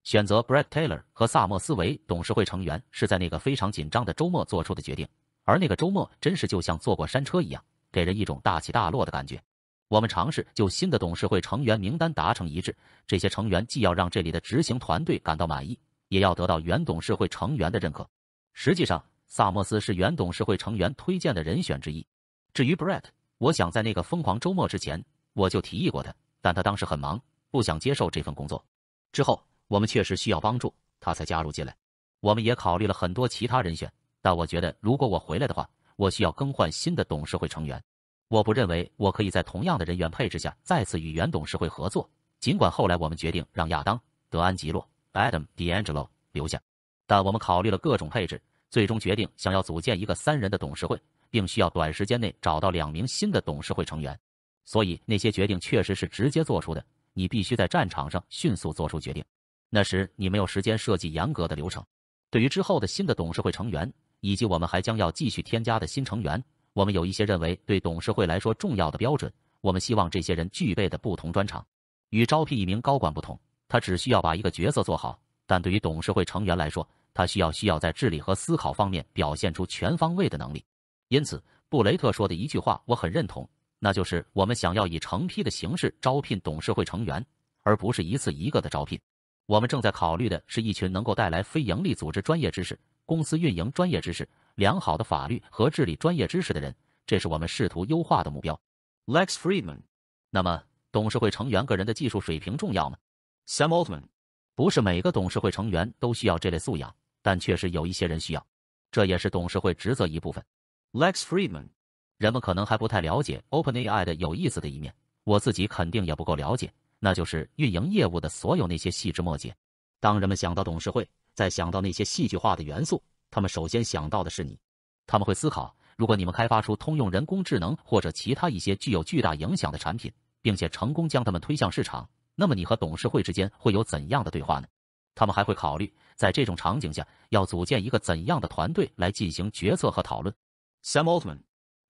Speaker 2: 选择 Brad Taylor 和萨默斯为董事会成员是在那个非常紧张的周末做出的决定。而那个周末真是就像坐过山车一样，给人一种大起大落的感觉。我们尝试就新的董事会成员名单达成一致，这些成员既要让这里的执行团队感到满意，也要得到原董事会成员的认可。实际上，萨默斯是原董事会成员推荐的人选之一。至于 Brett，我想在那个疯狂周末之前，我就提议过他，但他当时很忙，不想接受这份工作。之后，我们确实需要帮助，他才加入进来。我们也考虑了很多其他人选。但我觉得，如果我回来的话，我需要更换新的董事会成员。我不认为我可以在同样的人员配置下再次与原董事会合作。尽管后来我们决定让亚当·德安吉洛 （Adam DeAngelo） 留下，但我们考虑了各种配置，最终决定想要组建一个三人的董事会，并需要短时间内找到两名新的董事会成员。所以那些决定确实是直接做出的。你必须在战场上迅速做出决定，那时你没有时间设计严格的流程。对于之后的新的董事会成员，以及我们还将要继续添加的新成员，我们有一些认为对董事会来说重要的标准。我们希望这些人具备的不同专长。与招聘一名高管不同，他只需要把一个角色做好，但对于董事会成员来说，他需要需要在智力和思考方面表现出全方位的能力。因此，布雷特说的一句话我很认同，那就是我们想要以成批的形式招聘董事会成员，而不是一次一个的招聘。我们正在考虑的是一群能够带来非营利组织专业知识。公司运营专业知识、良好的法律和治理专业知识的人，这是我们试图优化的目标。Lex Friedman，那么董事会成员个人的技术水平重要吗？Sam Altman，不是每个董事会成员都需要这类素养，但确实有一些人需要，这也是董事会职责一部分。Lex Friedman，人们可能还不太了解 OpenAI 的有意思的一面，我自己肯定也不够了解，那就是运营业务的所有那些细枝末节。当人们想到董事会，在想到那些戏剧化的元素，他们首先想到的是你。他们会思考，如果你们开发出通用人工智能或者其他一些具有巨大影响的产品，并且成功将他们推向市场，那么你和董事会之间会有怎样的对话呢？他们还会考虑，在这种场景下要组建一个怎样的团队来进行决策和讨论。Sam Altman，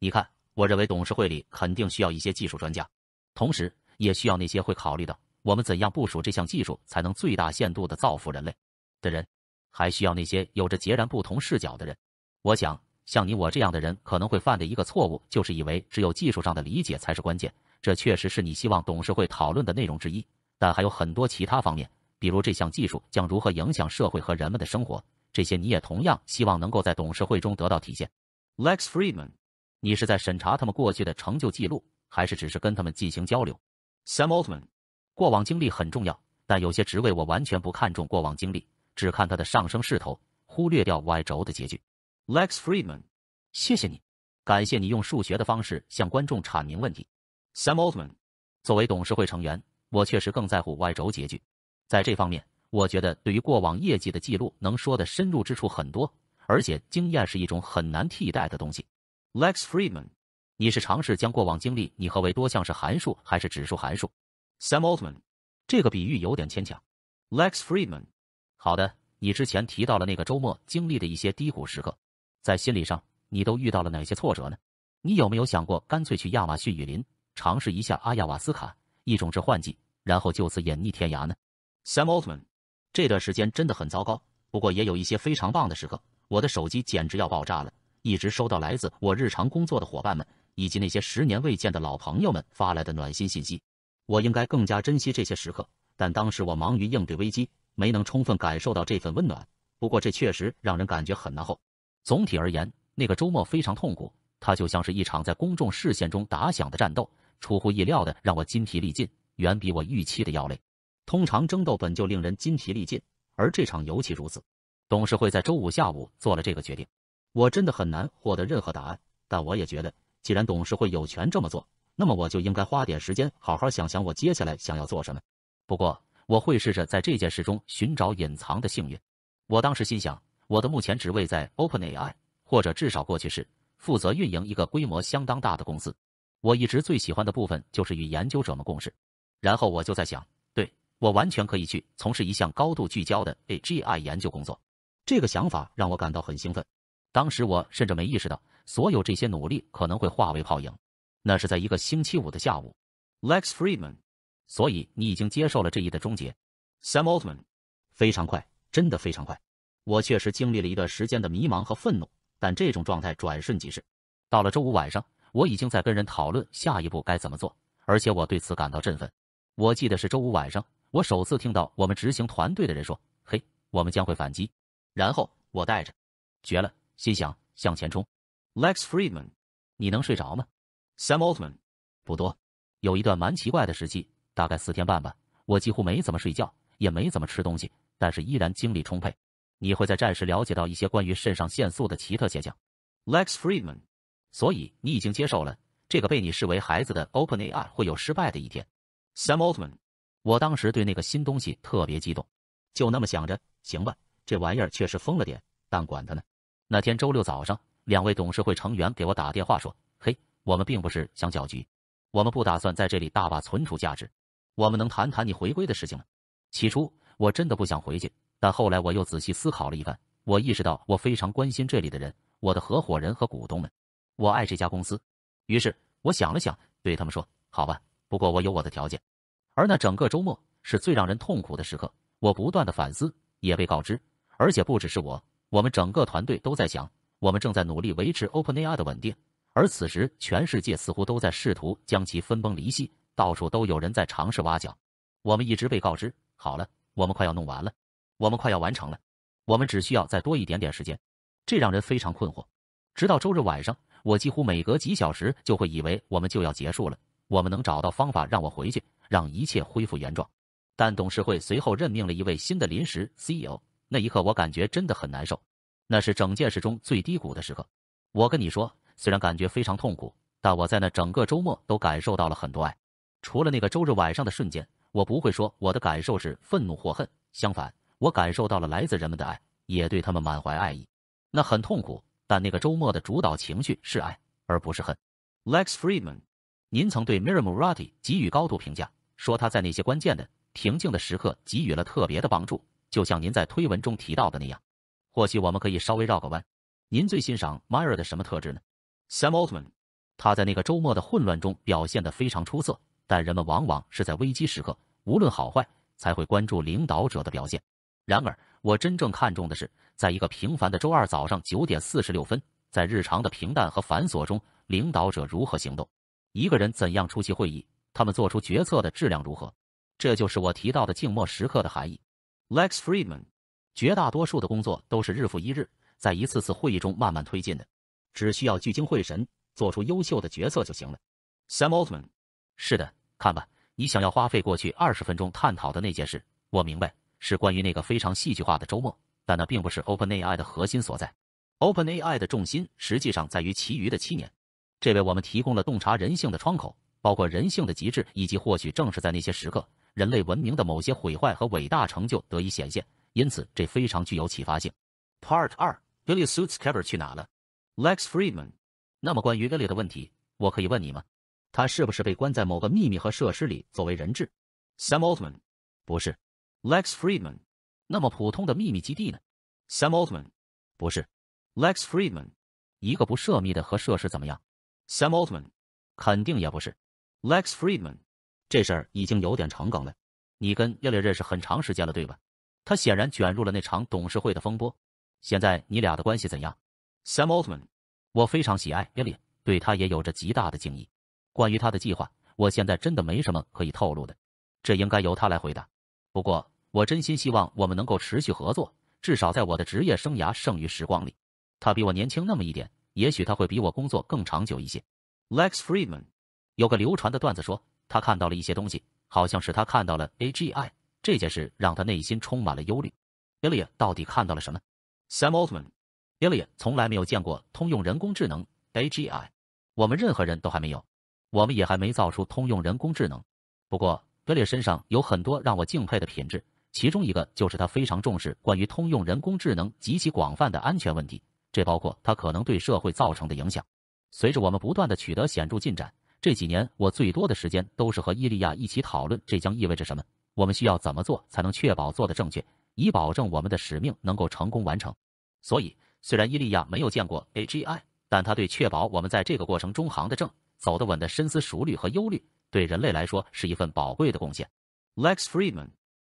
Speaker 2: 你看，我认为董事会里肯定需要一些技术专家，同时也需要那些会考虑到我们怎样部署这项技术才能最大限度的造福人类的人。还需要那些有着截然不同视角的人。我想，像你我这样的人可能会犯的一个错误，就是以为只有技术上的理解才是关键。这确实是你希望董事会讨论的内容之一，但还有很多其他方面，比如这项技术将如何影响社会和人们的生活。这些你也同样希望能够在董事会中得到体现。Lex Friedman，你是在审查他们过去的成就记录，还是只是跟他们进行交流？Sam Altman，过往经历很重要，但有些职位我完全不看重过往经历。只看它的上升势头，忽略掉 y 轴的结局。Lex Friedman，谢谢你，感谢你用数学的方式向观众阐明问题。Sam Altman，作为董事会成员，我确实更在乎 y 轴结局。在这方面，我觉得对于过往业绩的记录能说的深入之处很多，而且经验是一种很难替代的东西。Lex Friedman，你是尝试将过往经历拟合为多项式函数还是指数函数？Sam Altman，这个比喻有点牵强。Lex Friedman。好的，你之前提到了那个周末经历的一些低谷时刻，在心理上你都遇到了哪些挫折呢？你有没有想过干脆去亚马逊雨林尝试一下阿亚瓦斯卡一种之幻剂，然后就此隐匿天涯呢？Sam Altman，这段时间真的很糟糕，不过也有一些非常棒的时刻。我的手机简直要爆炸了，一直收到来自我日常工作的伙伴们以及那些十年未见的老朋友们发来的暖心信息。我应该更加珍惜这些时刻，但当时我忙于应对危机。没能充分感受到这份温暖，不过这确实让人感觉很难受。总体而言，那个周末非常痛苦，它就像是一场在公众视线中打响的战斗，出乎意料的让我筋疲力尽，远比我预期的要累。通常争斗本就令人筋疲力尽，而这场尤其如此。董事会在周五下午做了这个决定，我真的很难获得任何答案，但我也觉得，既然董事会有权这么做，那么我就应该花点时间好好想想我接下来想要做什么。不过。我会试着在这件事中寻找隐藏的幸运。我当时心想，我的目前职位在 OpenAI，或者至少过去是，负责运营一个规模相当大的公司。我一直最喜欢的部分就是与研究者们共事。然后我就在想，对我完全可以去从事一项高度聚焦的 AGI 研究工作。这个想法让我感到很兴奋。当时我甚至没意识到，所有这些努力可能会化为泡影。那是在一个星期五的下午，Lex Friedman。所以你已经接受了这一的终结，Sam Altman，非常快，真的非常快。我确实经历了一段时间的迷茫和愤怒，但这种状态转瞬即逝。到了周五晚上，我已经在跟人讨论下一步该怎么做，而且我对此感到振奋。我记得是周五晚上，我首次听到我们执行团队的人说：“嘿，我们将会反击。”然后我带着，绝了，心想向前冲。Lex Friedman，你能睡着吗？Sam Altman，不多，有一段蛮奇怪的时期。大概四天半吧，我几乎没怎么睡觉，也没怎么吃东西，但是依然精力充沛。你会在战时了解到一些关于肾上腺素的奇特现象，Lex Friedman。所以你已经接受了这个被你视为孩子的 Open AI 会有失败的一天，Sam Altman。我当时对那个新东西特别激动，就那么想着，行吧，这玩意儿确实疯了点，但管他呢。那天周六早上，两位董事会成员给我打电话说：“嘿，我们并不是想搅局，我们不打算在这里大把存储价值。”我们能谈谈你回归的事情吗？起初我真的不想回去，但后来我又仔细思考了一番，我意识到我非常关心这里的人，我的合伙人和股东们，我爱这家公司。于是我想了想，对他们说：“好吧，不过我有我的条件。”而那整个周末是最让人痛苦的时刻，我不断的反思，也被告知，而且不只是我，我们整个团队都在想，我们正在努力维持 OpenAI 的稳定，而此时全世界似乎都在试图将其分崩离析。到处都有人在尝试挖角，我们一直被告知：好了，我们快要弄完了，我们快要完成了，我们只需要再多一点点时间。这让人非常困惑。直到周日晚上，我几乎每隔几小时就会以为我们就要结束了，我们能找到方法让我回去，让一切恢复原状。但董事会随后任命了一位新的临时 CEO。那一刻，我感觉真的很难受，那是整件事中最低谷的时刻。我跟你说，虽然感觉非常痛苦，但我在那整个周末都感受到了很多爱。除了那个周日晚上的瞬间，我不会说我的感受是愤怒或恨。相反，我感受到了来自人们的爱，也对他们满怀爱意。那很痛苦，但那个周末的主导情绪是爱，而不是恨。Lex f r i e d m a n 您曾对 Miriam u r a t i 给予高度评价，说他在那些关键的、平静的时刻给予了特别的帮助，就像您在推文中提到的那样。或许我们可以稍微绕个弯。您最欣赏 Mayer 的什么特质呢？Sam Altman，他在那个周末的混乱中表现得非常出色。但人们往往是在危机时刻，无论好坏，才会关注领导者的表现。然而，我真正看重的是，在一个平凡的周二早上九点四十六分，在日常的平淡和繁琐中，领导者如何行动，一个人怎样出席会议，他们做出决策的质量如何。这就是我提到的静默时刻的含义。Lex Friedman，绝大多数的工作都是日复一日，在一次次会议中慢慢推进的，只需要聚精会神，做出优秀的决策就行了。Sam Altman。是的，看吧，你想要花费过去二十分钟探讨的那件事，我明白，是关于那个非常戏剧化的周末，但那并不是 OpenAI 的核心所在。OpenAI 的重心实际上在于其余的七年，这为我们提供了洞察人性的窗口，包括人性的极致，以及或许正是在那些时刻，人类文明的某些毁坏和伟大成就得以显现。因此，这非常具有启发性。Part 二 i l i e Suitker s 去哪了？Lex Friedman。那么关于 e l i y 的问题，我可以问你吗？他是不是被关在某个秘密和设施里作为人质？Sam Altman，不是。Lex Friedman，那么普通的秘密基地呢？Sam Altman，不是。Lex Friedman，一个不涉密的和设施怎么样？Sam Altman，肯定也不是。Lex Friedman，这事儿已经有点成梗了。你跟 y a l 认识很长时间了，对吧？他显然卷入了那场董事会的风波。现在你俩的关系怎样？Sam Altman，我非常喜爱 y a l 对他也有着极大的敬意。关于他的计划，我现在真的没什么可以透露的，这应该由他来回答。不过，我真心希望我们能够持续合作，至少在我的职业生涯剩余时光里。他比我年轻那么一点，也许他会比我工作更长久一些。Lex Friedman 有个流传的段子说，他看到了一些东西，好像是他看到了 AGI 这件事，让他内心充满了忧虑。Ilya 到底看到了什么？Sam Altman，Ilya 从来没有见过通用人工智能 AGI，我们任何人都还没有。我们也还没造出通用人工智能。不过，格列身上有很多让我敬佩的品质，其中一个就是他非常重视关于通用人工智能极其广泛的安全问题，这包括它可能对社会造成的影响。随着我们不断的取得显著进展，这几年我最多的时间都是和伊利亚一起讨论这将意味着什么，我们需要怎么做才能确保做的正确，以保证我们的使命能够成功完成。所以，虽然伊利亚没有见过 AGI，但他对确保我们在这个过程中行的正。走得稳的深思熟虑和忧虑，对人类来说是一份宝贵的贡献。Lex Friedman，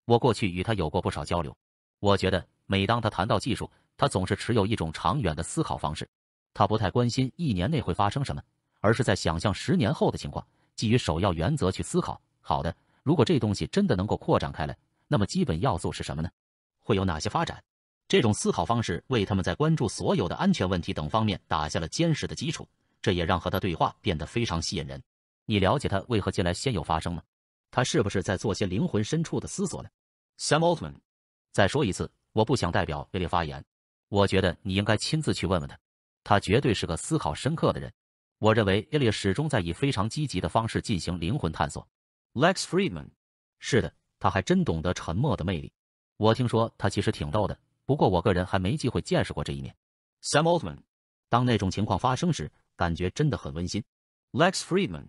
Speaker 2: 我过去与他有过不少交流。我觉得，每当他谈到技术，他总是持有一种长远的思考方式。他不太关心一年内会发生什么，而是在想象十年后的情况，基于首要原则去思考。好的，如果这东西真的能够扩展开来，那么基本要素是什么呢？会有哪些发展？这种思考方式为他们在关注所有的安全问题等方面打下了坚实的基础。这也让和他对话变得非常吸引人。你了解他为何进来先有发声吗？他是不是在做些灵魂深处的思索呢？Sam Altman，再说一次，我不想代表 e l 发言。我觉得你应该亲自去问问他。他绝对是个思考深刻的人。我认为 e 利始终在以非常积极的方式进行灵魂探索。Lex Friedman，是的，他还真懂得沉默的魅力。我听说他其实挺逗的，不过我个人还没机会见识过这一面。Sam Altman，当那种情况发生时。感觉真的很温馨。Lex Friedman，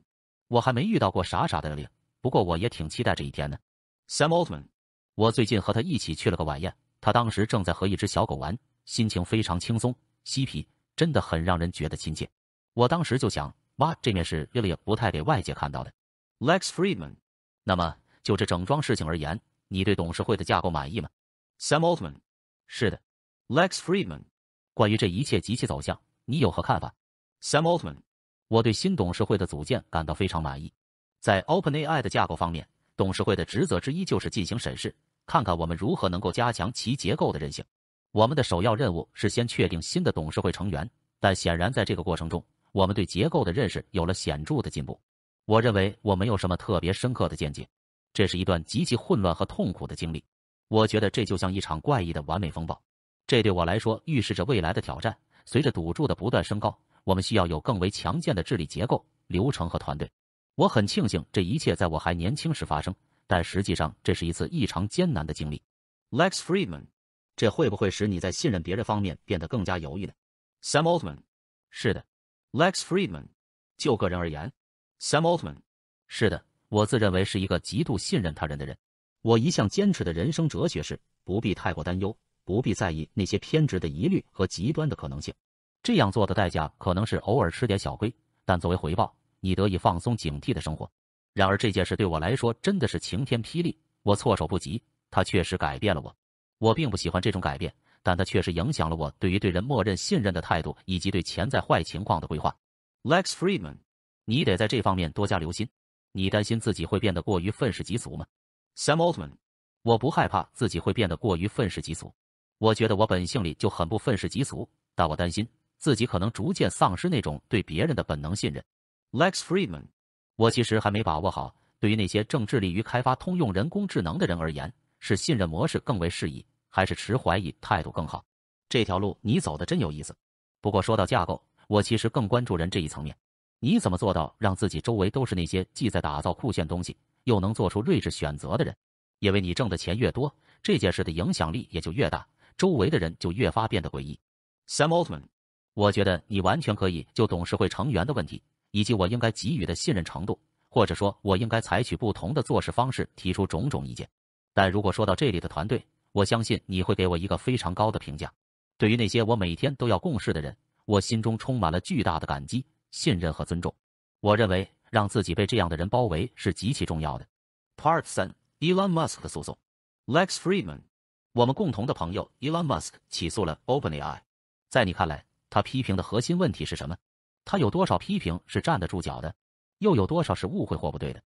Speaker 2: 我还没遇到过傻傻的丽不过我也挺期待这一天的。Sam Altman，我最近和他一起去了个晚宴，他当时正在和一只小狗玩，心情非常轻松，嬉皮，真的很让人觉得亲切。我当时就想，哇，这面是丽丽不太给外界看到的。Lex Friedman，那么就这整桩事情而言，你对董事会的架构满意吗？Sam Altman，是的。Lex Friedman，关于这一切及其走向，你有何看法？Sam Altman，我对新董事会的组建感到非常满意。在 OpenAI 的架构方面，董事会的职责之一就是进行审视，看看我们如何能够加强其结构的韧性。我们的首要任务是先确定新的董事会成员，但显然在这个过程中，我们对结构的认识有了显著的进步。我认为我没有什么特别深刻的见解。这是一段极其混乱和痛苦的经历。我觉得这就像一场怪异的完美风暴。这对我来说预示着未来的挑战，随着赌注的不断升高。我们需要有更为强健的治理结构、流程和团队。我很庆幸这一切在我还年轻时发生，但实际上这是一次异常艰难的经历。Lex Friedman，这会不会使你在信任别人方面变得更加犹豫呢？Sam Altman，是的。Lex Friedman，就个人而言，Sam Altman，是的，我自认为是一个极度信任他人的人。我一向坚持的人生哲学是：不必太过担忧，不必在意那些偏执的疑虑和极端的可能性。这样做的代价可能是偶尔吃点小亏，但作为回报，你得以放松警惕的生活。然而这件事对我来说真的是晴天霹雳，我措手不及。它确实改变了我，我并不喜欢这种改变，但它确实影响了我对于对人默认信任的态度，以及对潜在坏情况的规划。Lex Friedman，你得在这方面多加留心。你担心自己会变得过于愤世嫉俗吗？Sam Altman，我不害怕自己会变得过于愤世嫉俗。我觉得我本性里就很不愤世嫉俗，但我担心。自己可能逐渐丧失那种对别人的本能信任，Lex Friedman，我其实还没把握好，对于那些正致力于开发通用人工智能的人而言，是信任模式更为适宜，还是持怀疑态度更好？这条路你走的真有意思。不过说到架构，我其实更关注人这一层面。你怎么做到让自己周围都是那些既在打造酷炫东西，又能做出睿智选择的人？因为你挣的钱越多，这件事的影响力也就越大，周围的人就越发变得诡异。Sam Altman。我觉得你完全可以就董事会成员的问题，以及我应该给予的信任程度，或者说我应该采取不同的做事方式，提出种种意见。但如果说到这里的团队，我相信你会给我一个非常高的评价。对于那些我每天都要共事的人，我心中充满了巨大的感激、信任和尊重。我认为让自己被这样的人包围是极其重要的。Part 三，Elon Musk 的诉讼，Lex Friedman，我们共同的朋友 Elon Musk 起诉了 OpenAI。在你看来？他批评的核心问题是什么？他有多少批评是站得住脚的，又有多少是误会或不对的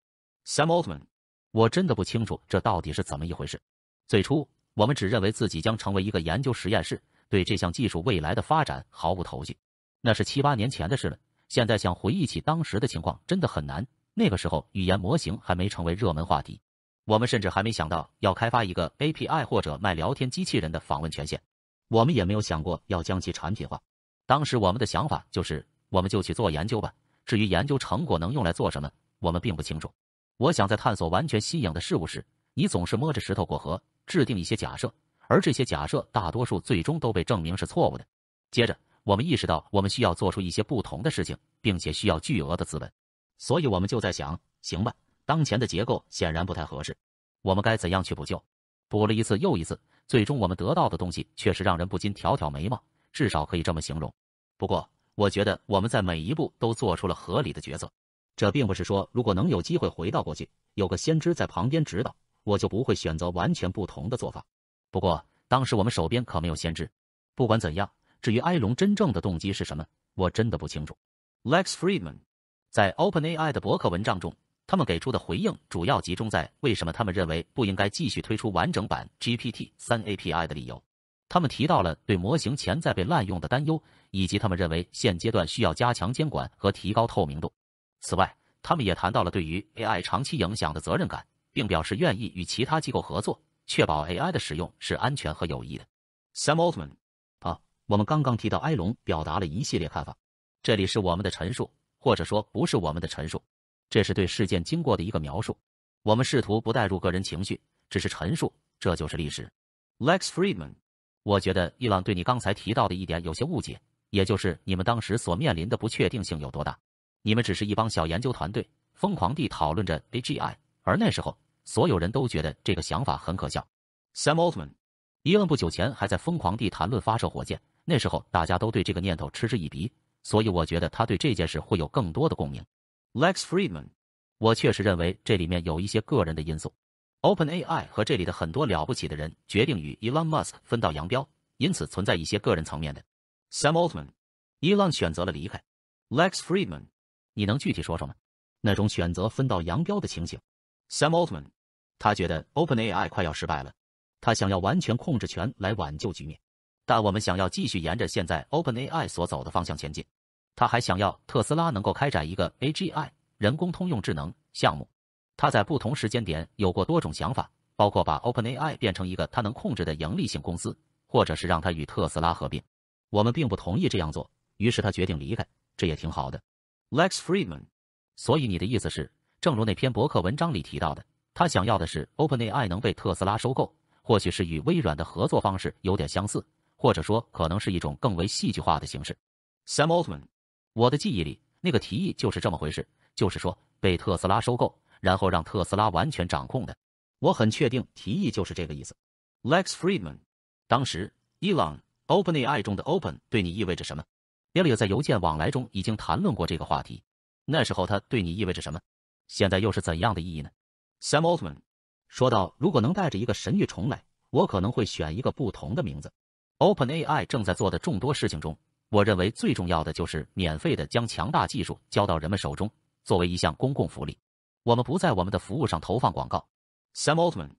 Speaker 2: ？Sam Altman，我真的不清楚这到底是怎么一回事。最初我们只认为自己将成为一个研究实验室，对这项技术未来的发展毫无头绪。那是七八年前的事了，现在想回忆起当时的情况真的很难。那个时候语言模型还没成为热门话题，我们甚至还没想到要开发一个 API 或者卖聊天机器人的访问权限，我们也没有想过要将其产品化。当时我们的想法就是，我们就去做研究吧。至于研究成果能用来做什么，我们并不清楚。我想在探索完全新颖的事物时，你总是摸着石头过河，制定一些假设，而这些假设大多数最终都被证明是错误的。接着，我们意识到我们需要做出一些不同的事情，并且需要巨额的资本，所以我们就在想：行吧，当前的结构显然不太合适，我们该怎样去补救？补了一次又一次，最终我们得到的东西确实让人不禁挑挑眉毛。至少可以这么形容。不过，我觉得我们在每一步都做出了合理的决策。这并不是说，如果能有机会回到过去，有个先知在旁边指导，我就不会选择完全不同的做法。不过，当时我们手边可没有先知。不管怎样，至于埃隆真正的动机是什么，我真的不清楚。Lex Friedman 在 OpenAI 的博客文章中，他们给出的回应主要集中在为什么他们认为不应该继续推出完整版 GPT-3 API 的理由。他们提到了对模型潜在被滥用的担忧，以及他们认为现阶段需要加强监管和提高透明度。此外，他们也谈到了对于 AI 长期影响的责任感，并表示愿意与其他机构合作，确保 AI 的使用是安全和有益的。Sam Altman 啊，我们刚刚提到埃隆表达了一系列看法，这里是我们的陈述，或者说不是我们的陈述，这是对事件经过的一个描述。我们试图不带入个人情绪，只是陈述，这就是历史。Lex Friedman。我觉得伊朗对你刚才提到的一点有些误解，也就是你们当时所面临的不确定性有多大。你们只是一帮小研究团队，疯狂地讨论着 AGI，而那时候所有人都觉得这个想法很可笑。Sam Altman，伊万不久前还在疯狂地谈论发射火箭，那时候大家都对这个念头嗤之以鼻，所以我觉得他对这件事会有更多的共鸣。Lex Friedman，我确实认为这里面有一些个人的因素。OpenAI 和这里的很多了不起的人决定与 Elon Musk 分道扬镳，因此存在一些个人层面的。Sam a l t m a n 伊朗选择了离开。Lex Friedman，你能具体说说吗？那种选择分道扬镳的情形。Sam Altman，他觉得 OpenAI 快要失败了，他想要完全控制权来挽救局面，但我们想要继续沿着现在 OpenAI 所走的方向前进。他还想要特斯拉能够开展一个 AGI 人工通用智能项目。他在不同时间点有过多种想法，包括把 OpenAI 变成一个他能控制的盈利性公司，或者是让他与特斯拉合并。我们并不同意这样做，于是他决定离开，这也挺好的。Lex Friedman，所以你的意思是，正如那篇博客文章里提到的，他想要的是 OpenAI 能被特斯拉收购，或许是与微软的合作方式有点相似，或者说可能是一种更为戏剧化的形式。Sam Altman，我的记忆里那个提议就是这么回事，就是说被特斯拉收购。然后让特斯拉完全掌控的，我很确定，提议就是这个意思。Lex Friedman，当时伊朗 o p e n a i 中的 Open 对你意味着什么 i l a 在邮件往来中已经谈论过这个话题。那时候他对你意味着什么？现在又是怎样的意义呢？Sam Altman，说到如果能带着一个神谕重来，我可能会选一个不同的名字。OpenAI 正在做的众多事情中，我认为最重要的就是免费的将强大技术交到人们手中，作为一项公共福利。我们不在我们的服务上投放广告。Sam Altman，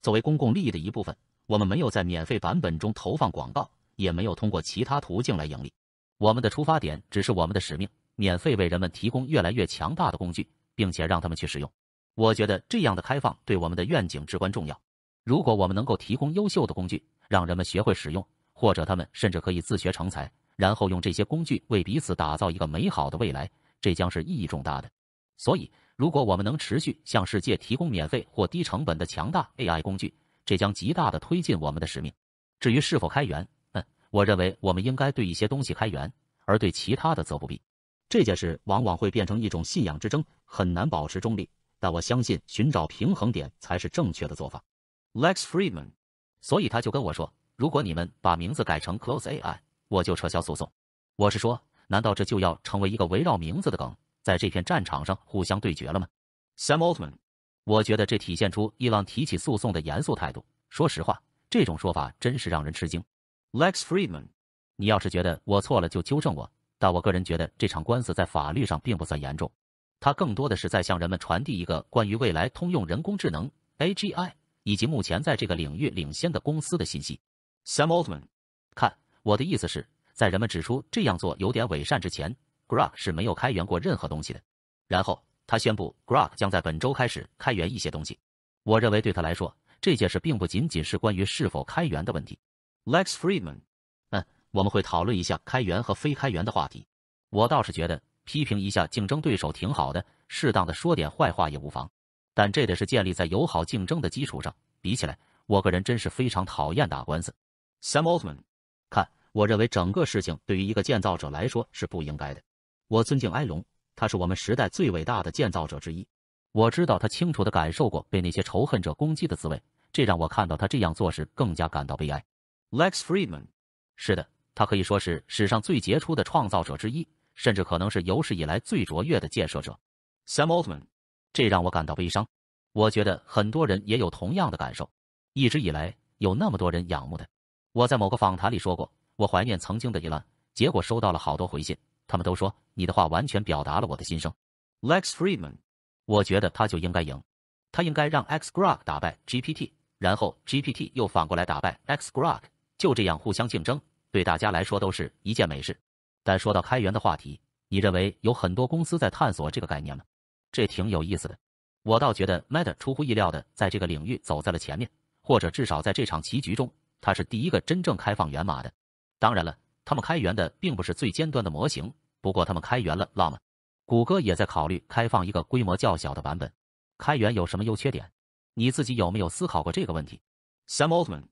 Speaker 2: 作为公共利益的一部分，我们没有在免费版本中投放广告，也没有通过其他途径来盈利。我们的出发点只是我们的使命：免费为人们提供越来越强大的工具，并且让他们去使用。我觉得这样的开放对我们的愿景至关重要。如果我们能够提供优秀的工具，让人们学会使用，或者他们甚至可以自学成才，然后用这些工具为彼此打造一个美好的未来，这将是意义重大的。所以。如果我们能持续向世界提供免费或低成本的强大 AI 工具，这将极大的推进我们的使命。至于是否开源，嗯，我认为我们应该对一些东西开源，而对其他的则不必。这件事往往会变成一种信仰之争，很难保持中立。但我相信，寻找平衡点才是正确的做法。Lex Friedman，所以他就跟我说：“如果你们把名字改成 c l o s e AI，我就撤销诉讼。”我是说，难道这就要成为一个围绕名字的梗？在这片战场上互相对决了吗，Sam Altman？我觉得这体现出伊朗提起诉讼的严肃态度。说实话，这种说法真是让人吃惊。Lex Friedman，你要是觉得我错了就纠正我，但我个人觉得这场官司在法律上并不算严重。它更多的是在向人们传递一个关于未来通用人工智能 （AGI） 以及目前在这个领域领先的公司的信息。Sam Altman，看，我的意思是，在人们指出这样做有点伪善之前。Grok 是没有开源过任何东西的。然后他宣布，Grok 将在本周开始开源一些东西。我认为对他来说，这件事并不仅仅是关于是否开源的问题。Lex Friedman，嗯，我们会讨论一下开源和非开源的话题。我倒是觉得批评一下竞争对手挺好的，适当的说点坏话也无妨。但这得是建立在友好竞争的基础上。比起来，我个人真是非常讨厌打官司。Sam Altman，看，我认为整个事情对于一个建造者来说是不应该的。我尊敬埃隆，他是我们时代最伟大的建造者之一。我知道他清楚地感受过被那些仇恨者攻击的滋味，这让我看到他这样做时更加感到悲哀。Lex Friedman，是的，他可以说是史上最杰出的创造者之一，甚至可能是有史以来最卓越的建设者。Sam Altman，这让我感到悲伤。我觉得很多人也有同样的感受。一直以来，有那么多人仰慕他。我在某个访谈里说过，我怀念曾经的伊拉，结果收到了好多回信。他们都说你的话完全表达了我的心声。Lex Friedman，我觉得他就应该赢。他应该让 XGrok 打败 GPT，然后 GPT 又反过来打败 XGrok，就这样互相竞争，对大家来说都是一件美事。但说到开源的话题，你认为有很多公司在探索这个概念吗？这挺有意思的。我倒觉得 Meta 出乎意料的在这个领域走在了前面，或者至少在这场棋局中，他是第一个真正开放源码的。当然了，他们开源的并不是最尖端的模型。不过他们开源了，那么，谷歌也在考虑开放一个规模较小的版本。开源有什么优缺点？你自己有没有思考过这个问题？Sam Altman，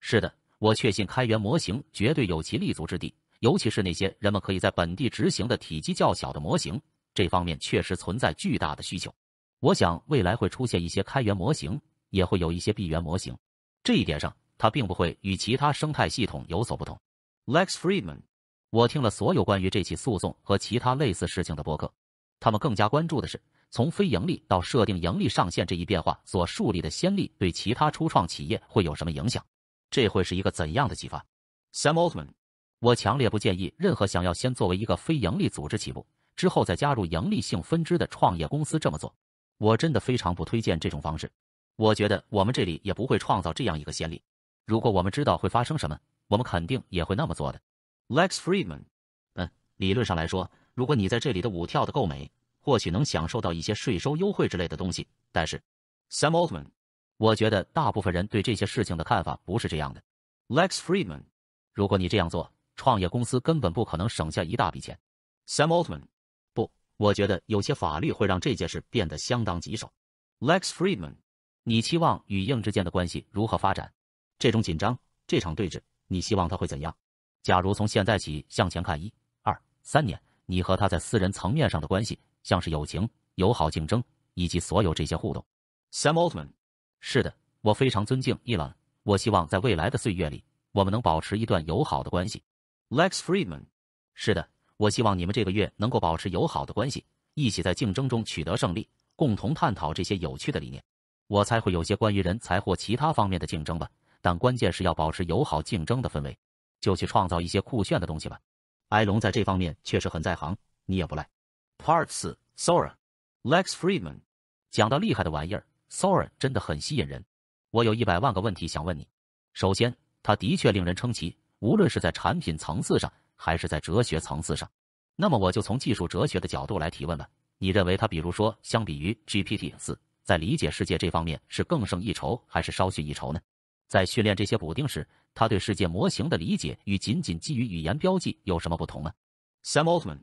Speaker 2: 是的，我确信开源模型绝对有其立足之地，尤其是那些人们可以在本地执行的体积较小的模型，这方面确实存在巨大的需求。我想未来会出现一些开源模型，也会有一些闭源模型。这一点上，它并不会与其他生态系统有所不同。Lex Friedman。我听了所有关于这起诉讼和其他类似事情的博客。他们更加关注的是，从非盈利到设定盈利上限这一变化所树立的先例对其他初创企业会有什么影响。这会是一个怎样的启发？Sam Altman，我强烈不建议任何想要先作为一个非盈利组织起步，之后再加入盈利性分支的创业公司这么做。我真的非常不推荐这种方式。我觉得我们这里也不会创造这样一个先例。如果我们知道会发生什么，我们肯定也会那么做的。Lex Friedman，嗯，理论上来说，如果你在这里的舞跳得够美，或许能享受到一些税收优惠之类的东西。但是，Sam Altman，我觉得大部分人对这些事情的看法不是这样的。Lex Friedman，如果你这样做，创业公司根本不可能省下一大笔钱。Sam Altman，不，我觉得有些法律会让这件事变得相当棘手。Lex Friedman，你期望与硬之间的关系如何发展？这种紧张，这场对峙，你希望它会怎样？假如从现在起向前看一、二、三年，你和他在私人层面上的关系像是友情、友好竞争以及所有这些互动。Sam Altman，是的，我非常尊敬伊朗。我希望在未来的岁月里，我们能保持一段友好的关系。Lex Friedman，是的，我希望你们这个月能够保持友好的关系，一起在竞争中取得胜利，共同探讨这些有趣的理念。我猜会有些关于人才或其他方面的竞争吧，但关键是要保持友好竞争的氛围。就去创造一些酷炫的东西吧。埃隆在这方面确实很在行，你也不赖。Part 四，Sora，Lex Friedman，讲到厉害的玩意儿，Sora 真的很吸引人。我有一百万个问题想问你。首先，它的确令人称奇，无论是在产品层次上，还是在哲学层次上。那么我就从技术哲学的角度来提问了。你认为它，比如说，相比于 GPT 四，在理解世界这方面是更胜一筹，还是稍逊一筹呢？在训练这些补丁时，他对世界模型的理解与仅仅基于语言标记有什么不同呢？Sam Altman，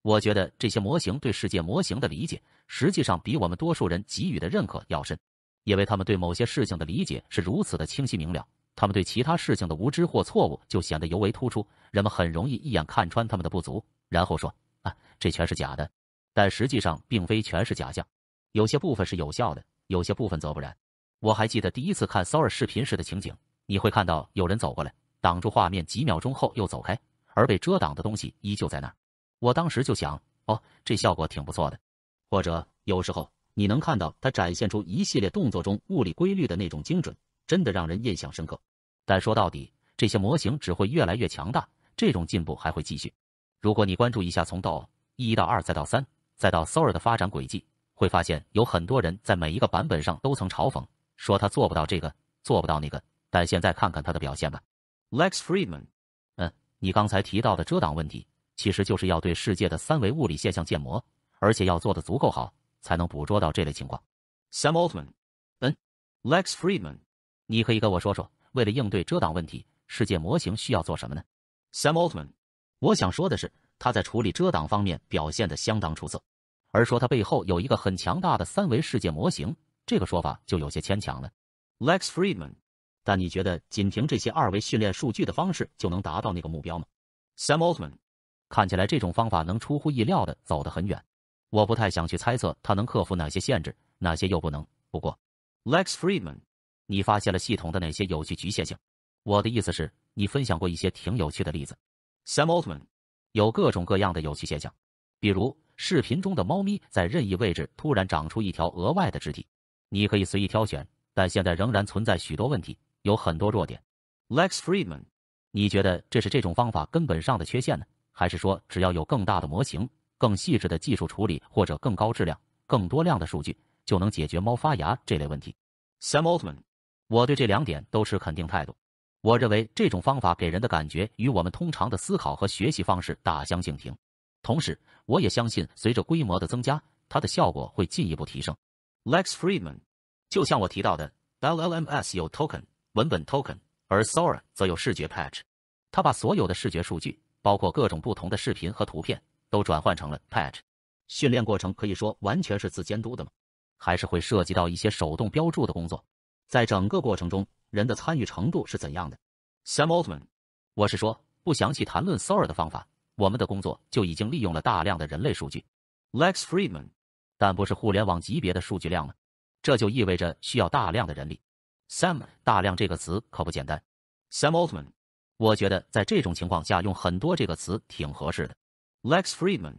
Speaker 2: 我觉得这些模型对世界模型的理解实际上比我们多数人给予的认可要深，因为他们对某些事情的理解是如此的清晰明了，他们对其他事情的无知或错误就显得尤为突出，人们很容易一眼看穿他们的不足，然后说啊，这全是假的。但实际上并非全是假象，有些部分是有效的，有些部分则不然。我还记得第一次看骚 o 视频时的情景，你会看到有人走过来挡住画面，几秒钟后又走开，而被遮挡的东西依旧在那。我当时就想，哦，这效果挺不错的。或者有时候你能看到它展现出一系列动作中物理规律的那种精准，真的让人印象深刻。但说到底，这些模型只会越来越强大，这种进步还会继续。如果你关注一下从到一到二再到三再到 s o 的发展轨迹，会发现有很多人在每一个版本上都曾嘲讽。说他做不到这个，做不到那个，但现在看看他的表现吧。Lex Friedman，嗯，你刚才提到的遮挡问题，其实就是要对世界的三维物理现象建模，而且要做得足够好，才能捕捉到这类情况。Sam Altman，嗯，Lex Friedman，你可以跟我说说，为了应对遮挡问题，世界模型需要做什么呢？Sam Altman，我想说的是，他在处理遮挡方面表现得相当出色，而说他背后有一个很强大的三维世界模型。这个说法就有些牵强了，Lex Friedman。但你觉得仅凭这些二维训练数据的方式就能达到那个目标吗？Sam Altman。看起来这种方法能出乎意料的走得很远。我不太想去猜测它能克服哪些限制，哪些又不能。不过，Lex Friedman，你发现了系统的哪些有趣局限性？我的意思是，你分享过一些挺有趣的例子。Sam Altman 有各种各样的有趣现象，比如视频中的猫咪在任意位置突然长出一条额外的肢体。你可以随意挑选，但现在仍然存在许多问题，有很多弱点。Lex Friedman，你觉得这是这种方法根本上的缺陷呢，还是说只要有更大的模型、更细致的技术处理或者更高质量、更多量的数据，就能解决猫发芽这类问题？Sam Altman，我对这两点都持肯定态度。我认为这种方法给人的感觉与我们通常的思考和学习方式大相径庭。同时，我也相信随着规模的增加，它的效果会进一步提升。Lex Friedman，就像我提到的，LLMs 有 token 文本 token，而 Sora 则有视觉 patch。他把所有的视觉数据，包括各种不同的视频和图片，都转换成了 patch。训练过程可以说完全是自监督的吗？还是会涉及到一些手动标注的工作？在整个过程中，人的参与程度是怎样的？Sam Altman，我是说，不详细谈论 Sora 的方法，我们的工作就已经利用了大量的人类数据。Lex Friedman。但不是互联网级别的数据量了。这就意味着需要大量的人力。Sam，大量这个词可不简单。Sam Altman，我觉得在这种情况下用很多这个词挺合适的。Lex Friedman，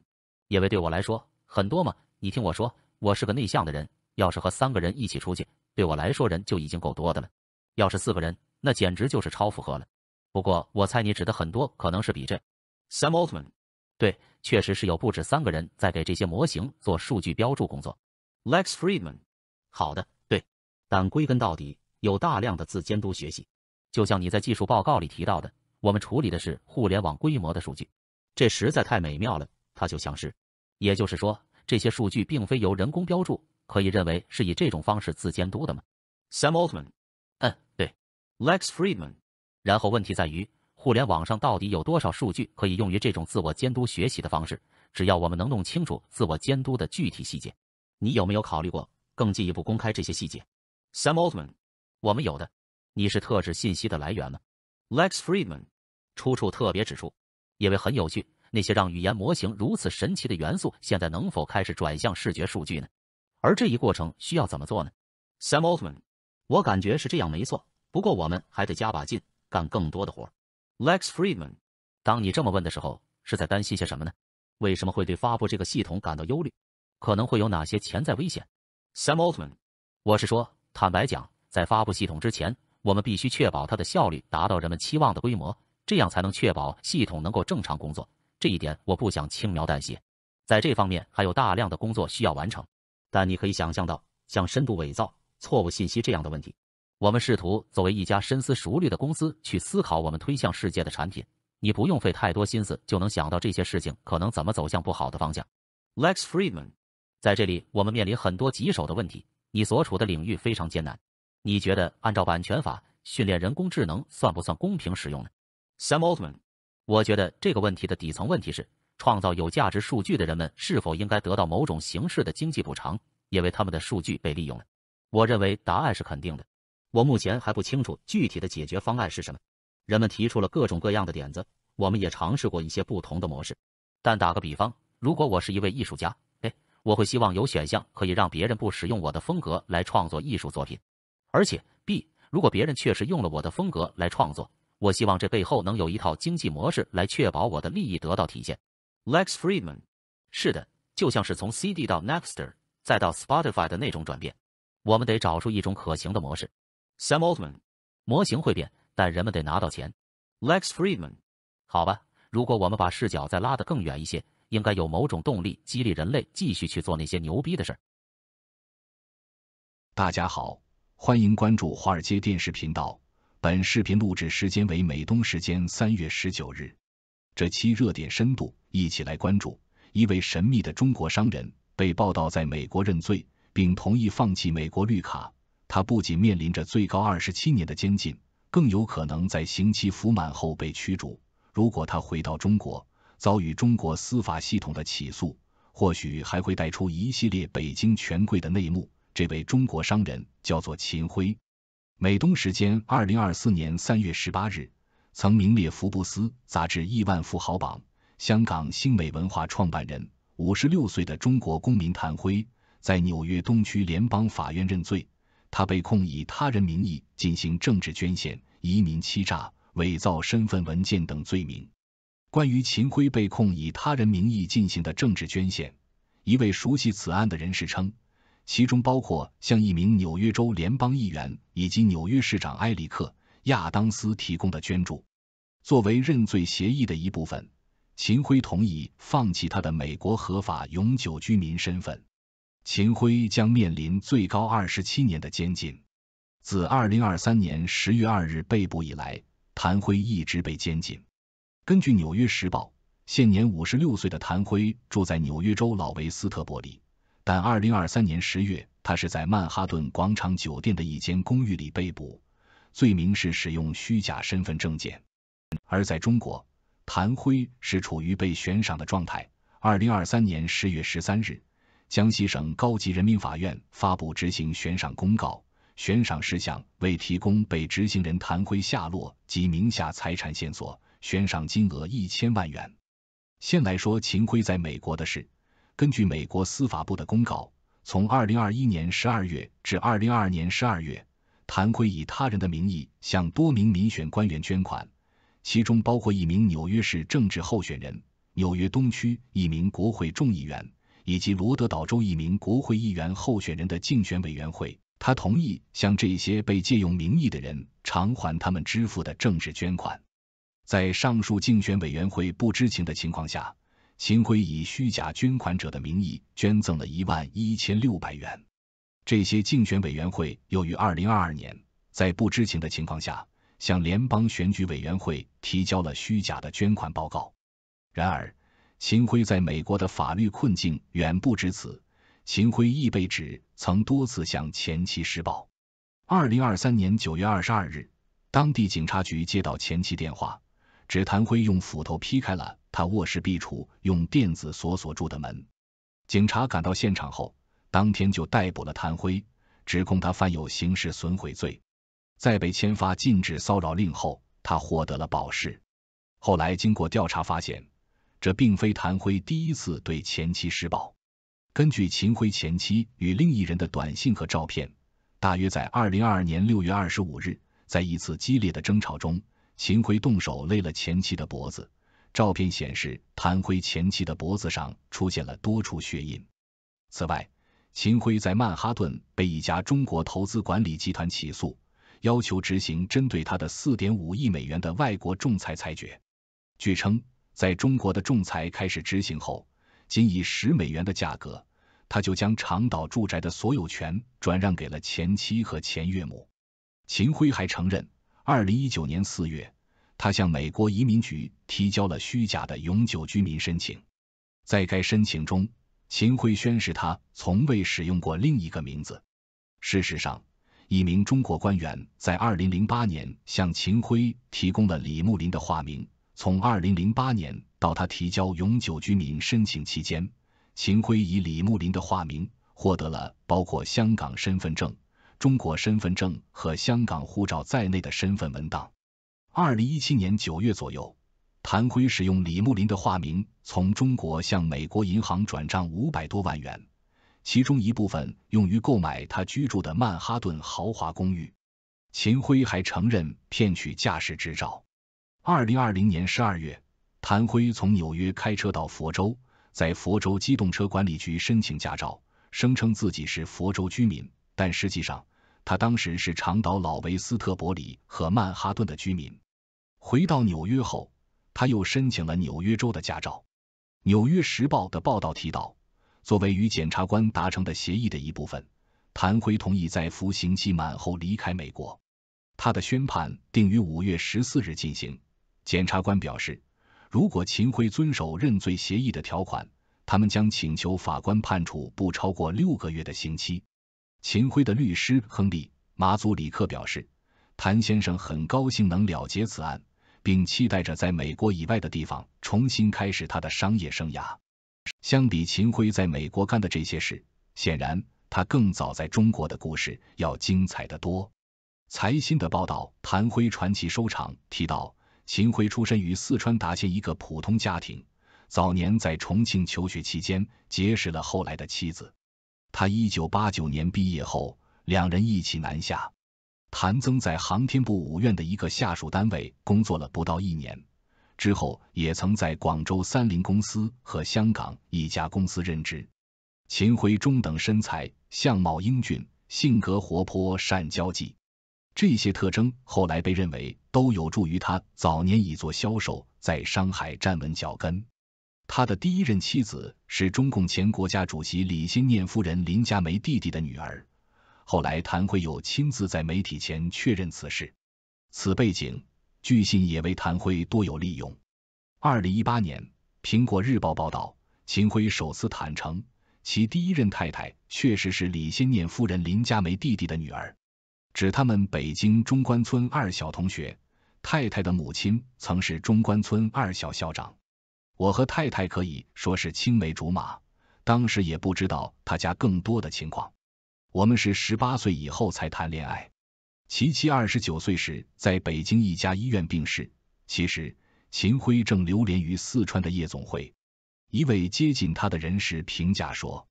Speaker 2: 因为对我来说，很多嘛，你听我说，我是个内向的人，要是和三个人一起出去，对我来说人就已经够多的了。要是四个人，那简直就是超负荷了。不过我猜你指的很多可能是比这。Sam Altman。对，确实是有不止三个人在给这些模型做数据标注工作。Lex Friedman，好的，对。但归根到底，有大量的自监督学习，就像你在技术报告里提到的，我们处理的是互联网规模的数据，这实在太美妙了。它就像是，也就是说，这些数据并非由人工标注，可以认为是以这种方式自监督的吗？Sam Altman，嗯，对。Lex Friedman，然后问题在于。互联网上到底有多少数据可以用于这种自我监督学习的方式？只要我们能弄清楚自我监督的具体细节，你有没有考虑过更进一步公开这些细节？Sam Altman，我们有的。你是特指信息的来源吗？Lex Friedman，出处特别指出，因为很有趣，那些让语言模型如此神奇的元素，现在能否开始转向视觉数据呢？而这一过程需要怎么做呢？Sam Altman，我感觉是这样没错，不过我们还得加把劲，干更多的活。Lex Friedman，当你这么问的时候，是在担心些什么呢？为什么会对发布这个系统感到忧虑？可能会有哪些潜在危险？Sam Altman，我是说，坦白讲，在发布系统之前，我们必须确保它的效率达到人们期望的规模，这样才能确保系统能够正常工作。这一点我不想轻描淡写。在这方面还有大量的工作需要完成，但你可以想象到，像深度伪造、错误信息这样的问题。我们试图作为一家深思熟虑的公司去思考我们推向世界的产品。你不用费太多心思就能想到这些事情可能怎么走向不好的方向。Lex Friedman，在这里我们面临很多棘手的问题。你所处的领域非常艰难。你觉得按照版权法训练人工智能算不算公平使用呢？Sam Altman，我觉得这个问题的底层问题是创造有价值数据的人们是否应该得到某种形式的经济补偿，因为他们的数据被利用了。我认为答案是肯定的。我目前还不清楚具体的解决方案是什么。人们提出了各种各样的点子，我们也尝试过一些不同的模式。但打个比方，如果我是一位艺术家，哎，我会希望有选项可以让别人不使用我的风格来创作艺术作品。而且，b 如果别人确实用了我的风格来创作，我希望这背后能有一套经济模式来确保我的利益得到体现。Lex Friedman，是的，就像是从 CD 到 Napster 再到 Spotify 的那种转变，我们得找出一种可行的模式。Sam Altman，模型会变，但人们得拿到钱。Lex Friedman，好吧，如果我们把视角再拉得更远一些，应该有某种动力激励人类继续去做那些牛逼的事儿。大家好，
Speaker 3: 欢迎关注华尔街电视频道。本视频录制时间为美东时间三月十九日。这期热点深度，一起来关注一位神秘的中国商人被报道在美国认罪，并同意放弃美国绿卡。他不仅面临着最高二十七年的监禁，更有可能在刑期服满后被驱逐。如果他回到中国，遭遇中国司法系统的起诉，或许还会带出一系列北京权贵的内幕。这位中国商人叫做秦辉。美东时间二零二四年三月十八日，曾名列福布斯杂志亿万富豪榜、香港星美文化创办人、五十六岁的中国公民谭辉，在纽约东区联邦法院认罪。他被控以他人名义进行政治捐献、移民欺诈、伪造身份文件等罪名。关于秦辉被控以他人名义进行的政治捐献，一位熟悉此案的人士称，其中包括向一名纽约州联邦议员以及纽约市长埃里克·亚当斯提供的捐助。作为认罪协议的一部分，秦辉同意放弃他的美国合法永久居民身份。秦辉将面临最高二十七年的监禁。自二零二三年十月二日被捕以来，谭辉一直被监禁。根据《纽约时报》，现年五十六岁的谭辉住在纽约州老维斯特伯里，但二零二三年十月，他是在曼哈顿广场酒店的一间公寓里被捕，罪名是使用虚假身份证件。而在中国，谭辉是处于被悬赏的状态。二零二三年十月十三日。江西省高级人民法院发布执行悬赏公告，悬赏事项为提供被执行人谭辉下落及名下财产线索，悬赏金额一千万元。先来说秦辉在美国的事。根据美国司法部的公告，从二零二一年十二月至二零二二年十二月，谭辉以他人的名义向多名民选官员捐款，其中包括一名纽约市政治候选人、纽约东区一名国会众议员。以及罗德岛州一名国会议员候选人的竞选委员会，他同意向这些被借用名义的人偿还他们支付的政治捐款。在上述竞选委员会不知情的情况下，秦辉以虚假捐款者的名义捐赠了一万一千六百元。这些竞选委员会又于二零二二年在不知情的情况下，向联邦选举委员会提交了虚假的捐款报告。然而，秦辉在美国的法律困境远不止此。秦辉亦被指曾多次向前妻施暴。二零二三年九月二十二日，当地警察局接到前妻电话，指谭辉用斧头劈开了他卧室壁橱用电子锁锁住的门。警察赶到现场后，当天就逮捕了谭辉，指控他犯有刑事损毁罪。在被签发禁止骚扰令后，他获得了保释。后来经过调查发现。这并非谭辉第一次对前妻施暴。根据秦辉前妻与另一人的短信和照片，大约在二零二二年六月二十五日，在一次激烈的争吵中，秦辉动手勒了前妻的脖子。照片显示，谭辉前妻的脖子上出现了多处血印。此外，秦辉在曼哈顿被一家中国投资管理集团起诉，要求执行针对他的四点五亿美元的外国仲裁裁决。据称。在中国的仲裁开始执行后，仅以十美元的价格，他就将长岛住宅的所有权转让给了前妻和前岳母。秦辉还承认，二零一九年四月，他向美国移民局提交了虚假的永久居民申请。在该申请中，秦辉宣誓他从未使用过另一个名字。事实上，一名中国官员在二零零八年向秦辉提供了李慕林的化名。从二零零八年到他提交永久居民申请期间，秦晖以李慕林的化名获得了包括香港身份证、中国身份证和香港护照在内的身份文档。二零一七年九月左右，谭辉使用李慕林的化名从中国向美国银行转账五百多万元，其中一部分用于购买他居住的曼哈顿豪华公寓。秦辉还承认骗取驾驶执照。二零二零年十二月，谭辉从纽约开车到佛州，在佛州机动车管理局申请驾照，声称自己是佛州居民，但实际上他当时是长岛老维斯特伯里和曼哈顿的居民。回到纽约后，他又申请了纽约州的驾照。《纽约时报》的报道提到，作为与检察官达成的协议的一部分，谭辉同意在服刑期满后离开美国。他的宣判定于五月十四日进行。检察官表示，如果秦辉遵守认罪协议的条款，他们将请求法官判处不超过六个月的刑期。秦辉的律师亨利·马祖里克表示，谭先生很高兴能了结此案，并期待着在美国以外的地方重新开始他的商业生涯。相比秦辉在美国干的这些事，显然他更早在中国的故事要精彩得多。财新的报道《谭辉传奇收场》提到。秦辉出身于四川达县一个普通家庭，早年在重庆求学期间结识了后来的妻子。他1989年毕业后，两人一起南下。谭增在航天部五院的一个下属单位工作了不到一年，之后也曾在广州三菱公司和香港一家公司任职。秦辉中等身材，相貌英俊，性格活泼，善交际，这些特征后来被认为。都有助于他早年以做销售在上海站稳脚跟。他的第一任妻子是中共前国家主席李先念夫人林佳梅弟弟的女儿。后来谭辉友亲自在媒体前确认此事，此背景据信也为谭辉多有利用。二零一八年，《苹果日报》报道，秦辉首次坦诚，其第一任太太确实是李先念夫人林佳梅弟弟的女儿，指他们北京中关村二小同学。太太的母亲曾是中关村二小校长，我和太太可以说是青梅竹马，当时也不知道他家更多的情况。我们是十八岁以后才谈恋爱。琪琪二十九岁时在北京一家医院病逝。其实秦辉正流连于四川的夜总会。一位接近他的人士评价说，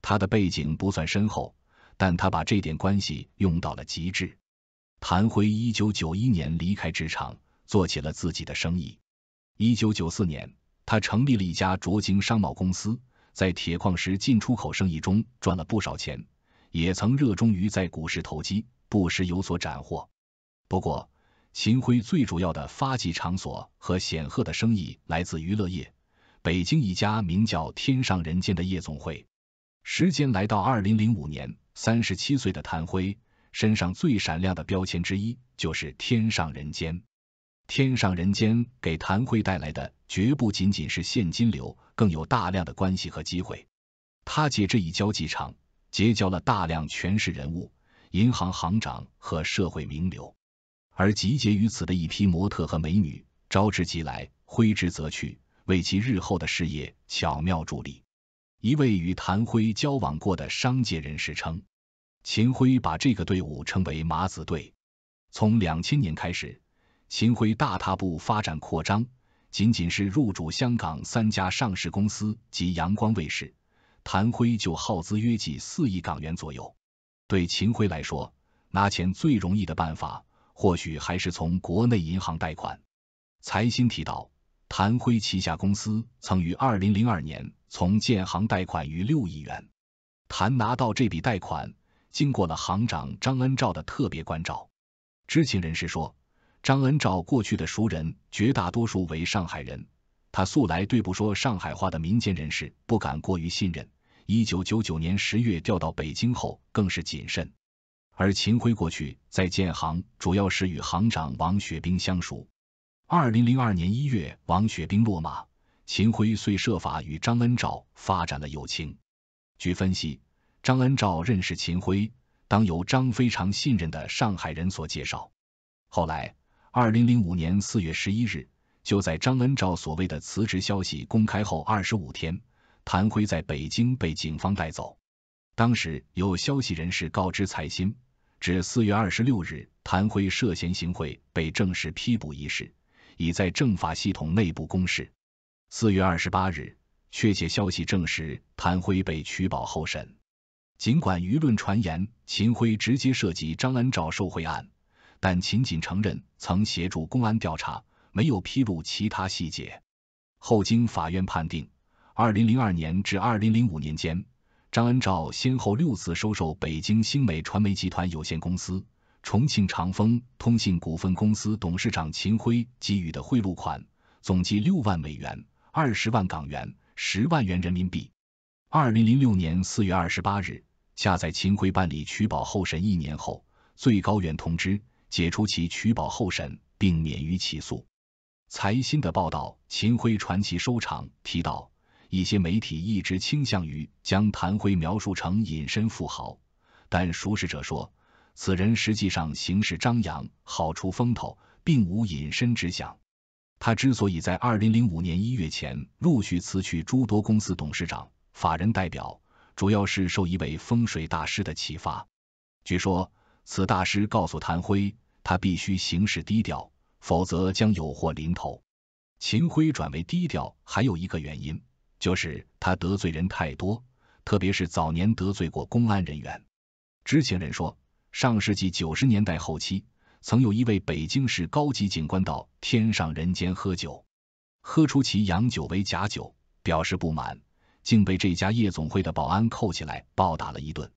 Speaker 3: 他的背景不算深厚，但他把这点关系用到了极致。谭辉一九九一年离开职场，做起了自己的生意。一九九四年，他成立了一家卓晶商贸公司，在铁矿石进出口生意中赚了不少钱，也曾热衷于在股市投机，不时有所斩获。不过，秦辉最主要的发迹场所和显赫的生意来自娱乐业——北京一家名叫“天上人间”的夜总会。时间来到二零零五年，三十七岁的谭辉。身上最闪亮的标签之一就是“天上人间”。天上人间给谭辉带来的绝不仅仅是现金流，更有大量的关系和机会。他借这一交际场，结交了大量权势人物、银行行长和社会名流，而集结于此的一批模特和美女，招之即来，挥之则去，为其日后的事业巧妙助力。一位与谭辉交往过的商界人士称。秦辉把这个队伍称为“马子队”。从两千年开始，秦辉大踏步发展扩张。仅仅是入主香港三家上市公司及阳光卫视，谭辉就耗资约计四亿港元左右。对秦辉来说，拿钱最容易的办法，或许还是从国内银行贷款。财新提到，谭辉旗下公司曾于二零零二年从建行贷款逾六亿元。谭拿到这笔贷款。经过了行长张恩照的特别关照，知情人士说，张恩照过去的熟人绝大多数为上海人，他素来对不说上海话的民间人士不敢过于信任。一九九九年十月调到北京后，更是谨慎。而秦辉过去在建行主要是与行长王雪冰相熟。二零零二年一月，王雪冰落马，秦辉遂设法与张恩照发展了友情。据分析。张恩照认识秦辉，当由张非常信任的上海人所介绍。后来，二零零五年四月十一日，就在张恩照所谓的辞职消息公开后二十五天，谭辉在北京被警方带走。当时有消息人士告知蔡新，至四月二十六日，谭辉涉嫌行贿被正式批捕一事已在政法系统内部公示。四月二十八日，确切消息证实谭辉被取保候审。尽管舆论传言秦辉直接涉及张恩照受贿案，但秦锦承认曾协助公安调查，没有披露其他细节。后经法院判定，二零零二年至二零零五年间，张恩照先后六次收受北京新美传媒集团有限公司、重庆长风通信股份公司董事长秦辉给予的贿赂款，总计六万美元、二十万港元、十万元人民币。二零零六年四月二十八日。下载秦辉办理取保候审一年后，最高院通知解除其取保候审，并免于起诉。财新的报道《秦辉传奇》收场提到，一些媒体一直倾向于将谭辉描述成隐身富豪，但熟识者说，此人实际上行事张扬，好出风头，并无隐身之想。他之所以在二零零五年一月前陆续辞去诸多公司董事长、法人代表。主要是受一位风水大师的启发。据说，此大师告诉谭辉，他必须行事低调，否则将有祸临头。秦辉转为低调，还有一个原因就是他得罪人太多，特别是早年得罪过公安人员。知情人说，上世纪九十年代后期，曾有一位北京市高级警官到天上人间喝酒，喝出其洋酒为假酒，表示不满。竟被这家夜总会的保安扣起来暴打了一顿，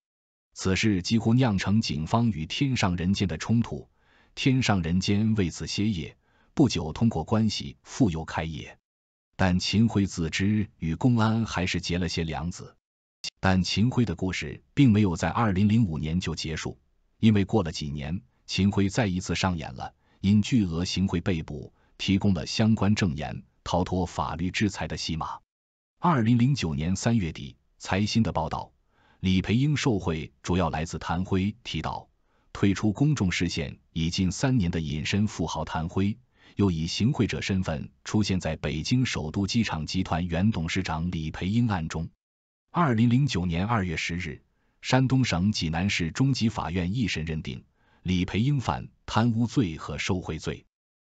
Speaker 3: 此事几乎酿成警方与天上人间的冲突，天上人间为此歇业。不久，通过关系复又开业，但秦桧自知与公安还是结了些梁子。但秦桧的故事并没有在二零零五年就结束，因为过了几年，秦桧再一次上演了因巨额行贿被捕，提供了相关证言，逃脱法律制裁的戏码。二零零九年三月底，财新的报道，李培英受贿主要来自谭辉。提到退出公众视线已近三年的隐身富豪谭辉，又以行贿者身份出现在北京首都机场集团原董事长李培英案中。二零零九年二月十日，山东省济南市中级法院一审认定李培英犯贪污罪和受贿罪，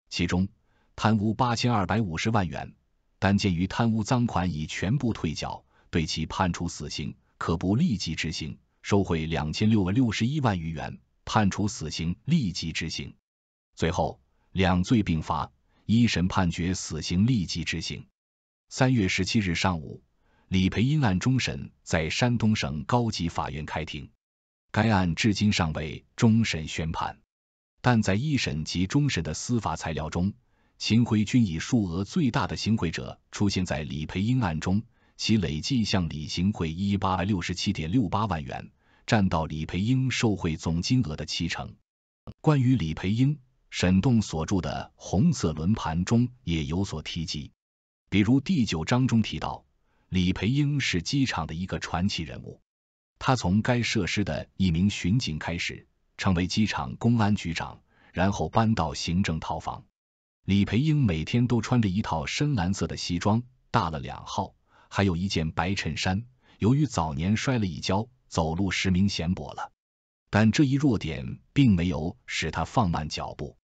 Speaker 3: 其中贪污八千二百五十万元。但鉴于贪污赃款已全部退缴，对其判处死刑可不立即执行；受贿两千六百六十一万余元，判处死刑立即执行。最后两罪并罚，一审判决死刑立即执行。三月十七日上午，李培英案终审在山东省高级法院开庭。该案至今尚未终审宣判，但在一审及终审的司法材料中。秦桧均以数额最大的行贿者出现在李培英案中，其累计向李行贿一八六十七点六八万元，占到李培英受贿总金额的七成。关于李培英，沈栋所著的《红色轮盘》中也有所提及，比如第九章中提到，李培英是机场的一个传奇人物，他从该设施的一名巡警开始，成为机场公安局长，然后搬到行政套房。李培英每天都穿着一套深蓝色的西装，大了两号，还有一件白衬衫。由于早年摔了一跤，走路时明显跛了，但这一弱点并没有使他放慢脚步。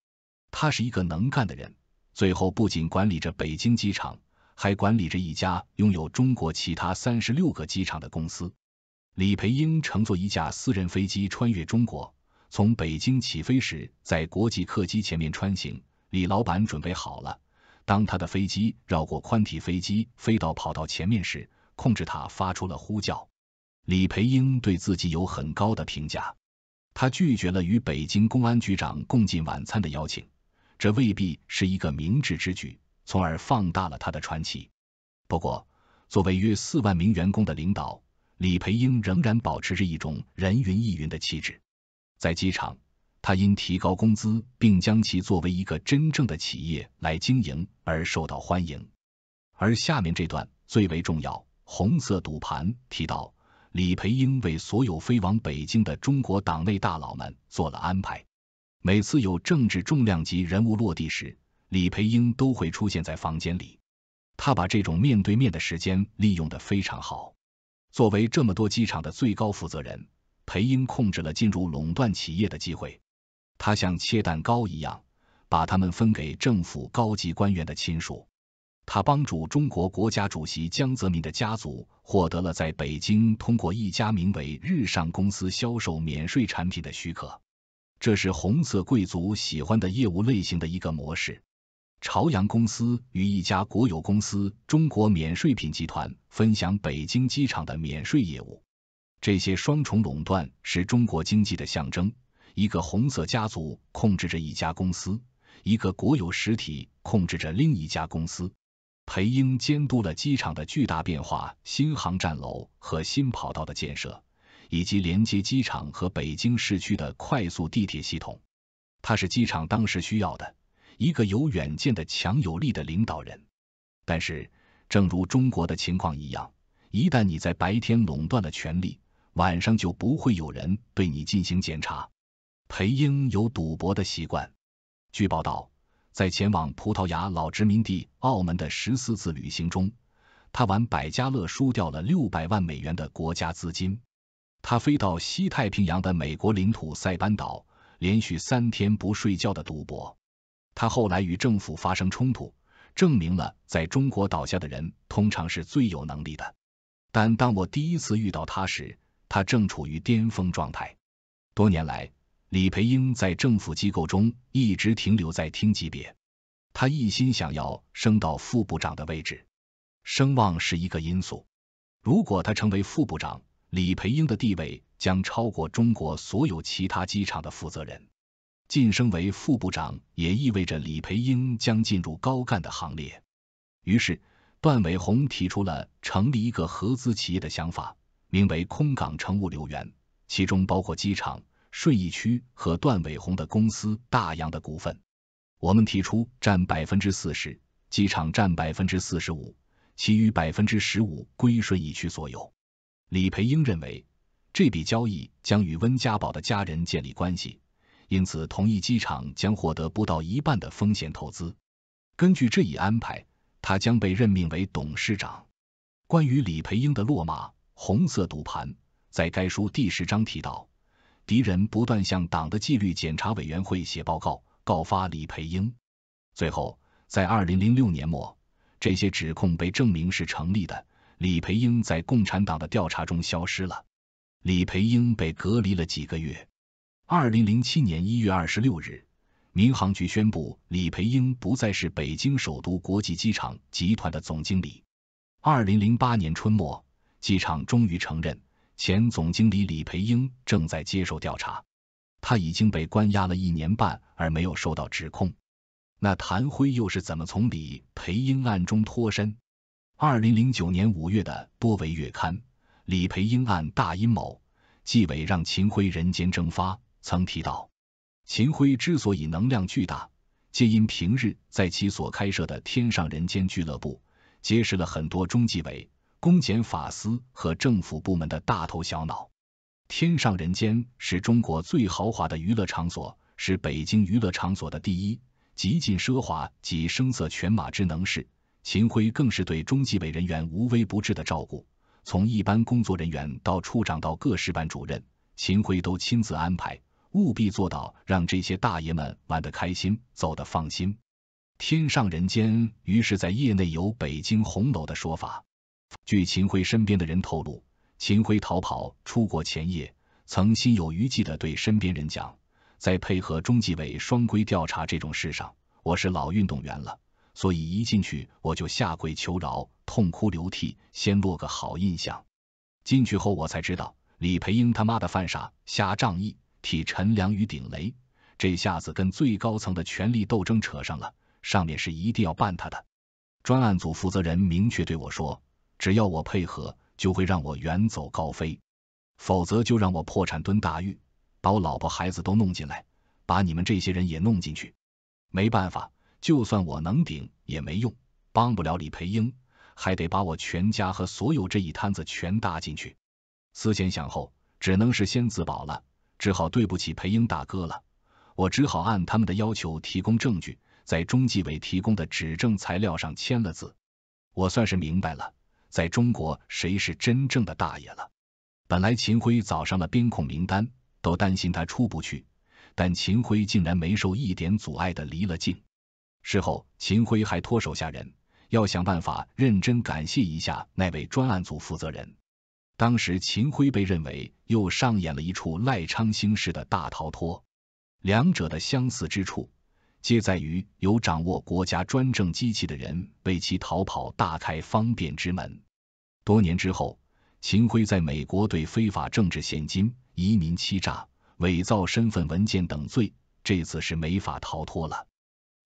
Speaker 3: 他是一个能干的人，最后不仅管理着北京机场，还管理着一家拥有中国其他三十六个机场的公司。李培英乘坐一架私人飞机穿越中国，从北京起飞时，在国际客机前面穿行。李老板准备好了。当他的飞机绕过宽体飞机飞到跑道前面时，控制塔发出了呼叫。李培英对自己有很高的评价，他拒绝了与北京公安局长共进晚餐的邀请，这未必是一个明智之举，从而放大了他的传奇。不过，作为约四万名员工的领导，李培英仍然保持着一种人云亦云的气质。在机场。他因提高工资，并将其作为一个真正的企业来经营而受到欢迎。而下面这段最为重要。红色赌盘提到，李培英为所有飞往北京的中国党内大佬们做了安排。每次有政治重量级人物落地时，李培英都会出现在房间里。他把这种面对面的时间利用的非常好。作为这么多机场的最高负责人，培英控制了进入垄断企业的机会。他像切蛋糕一样把他们分给政府高级官员的亲属。他帮助中国国家主席江泽民的家族获得了在北京通过一家名为日上公司销售免税产品的许可。这是红色贵族喜欢的业务类型的一个模式。朝阳公司与一家国有公司中国免税品集团分享北京机场的免税业务。这些双重垄断是中国经济的象征。一个红色家族控制着一家公司，一个国有实体控制着另一家公司。裴英监督了机场的巨大变化，新航站楼和新跑道的建设，以及连接机场和北京市区的快速地铁系统。他是机场当时需要的一个有远见的强有力的领导人。但是，正如中国的情况一样，一旦你在白天垄断了权力，晚上就不会有人对你进行检查。裴英有赌博的习惯。据报道，在前往葡萄牙老殖民地澳门的十四次旅行中，他玩百家乐输掉了六百万美元的国家资金。他飞到西太平洋的美国领土塞班岛，连续三天不睡觉的赌博。他后来与政府发生冲突，证明了在中国倒下的人通常是最有能力的。但当我第一次遇到他时，他正处于巅峰状态。多年来。李培英在政府机构中一直停留在厅级别，他一心想要升到副部长的位置。声望是一个因素，如果他成为副部长，李培英的地位将超过中国所有其他机场的负责人。晋升为副部长也意味着李培英将进入高干的行列。于是，段伟宏提出了成立一个合资企业的想法，名为空港乘务流园，其中包括机场。顺义区和段伟宏的公司大洋的股份，我们提出占百分之四十，机场占百分之四十五，其余百分之十五归顺义区所有。李培英认为这笔交易将与温家宝的家人建立关系，因此同意机场将获得不到一半的风险投资。根据这一安排，他将被任命为董事长。关于李培英的落马，红色赌盘在该书第十章提到。敌人不断向党的纪律检查委员会写报告，告发李培英。最后，在二零零六年末，这些指控被证明是成立的。李培英在共产党的调查中消失了。李培英被隔离了几个月。二零零七年一月二十六日，民航局宣布李培英不再是北京首都国际机场集团的总经理。二零零八年春末，机场终于承认。前总经理李培英正在接受调查，他已经被关押了一年半而没有受到指控。那谭辉又是怎么从李培英案中脱身？二零零九年五月的《多维月刊》《李培英案大阴谋》，纪委让秦辉人间蒸发，曾提到秦辉之所以能量巨大，皆因平日在其所开设的天上人间俱乐部结识了很多中纪委。公检法司和政府部门的大头小脑，天上人间是中国最豪华的娱乐场所，是北京娱乐场所的第一，极尽奢华及声色犬马之能事。秦辉更是对中纪委人员无微不至的照顾，从一般工作人员到处长到各室班主任，秦辉都亲自安排，务必做到让这些大爷们玩得开心，走得放心。天上人间于是，在业内有“北京红楼”的说法。据秦辉身边的人透露，秦辉逃跑出国前夜，曾心有余悸的对身边人讲，在配合中纪委双规调查这种事上，我是老运动员了，所以一进去我就下跪求饶，痛哭流涕，先落个好印象。进去后，我才知道李培英他妈的犯傻，瞎仗义，替陈良宇顶雷，这下子跟最高层的权力斗争扯上了，上面是一定要办他的。专案组负责人明确对我说。只要我配合，就会让我远走高飞；否则就让我破产蹲大狱，把我老婆孩子都弄进来，把你们这些人也弄进去。没办法，就算我能顶也没用，帮不了李培英，还得把我全家和所有这一摊子全搭进去。思前想后，只能是先自保了，只好对不起培英大哥了。我只好按他们的要求提供证据，在中纪委提供的指证材料上签了字。我算是明白了。在中国，谁是真正的大爷了？本来秦辉早上了边控名单，都担心他出不去，但秦辉竟然没受一点阻碍的离了境。事后，秦辉还托手下人要想办法认真感谢一下那位专案组负责人。当时，秦辉被认为又上演了一出赖昌星式的大逃脱。两者的相似之处，皆在于有掌握国家专政机器的人为其逃跑大开方便之门。多年之后，秦辉在美国对非法政治现金、移民欺诈、伪造身份文件等罪，这次是没法逃脱了。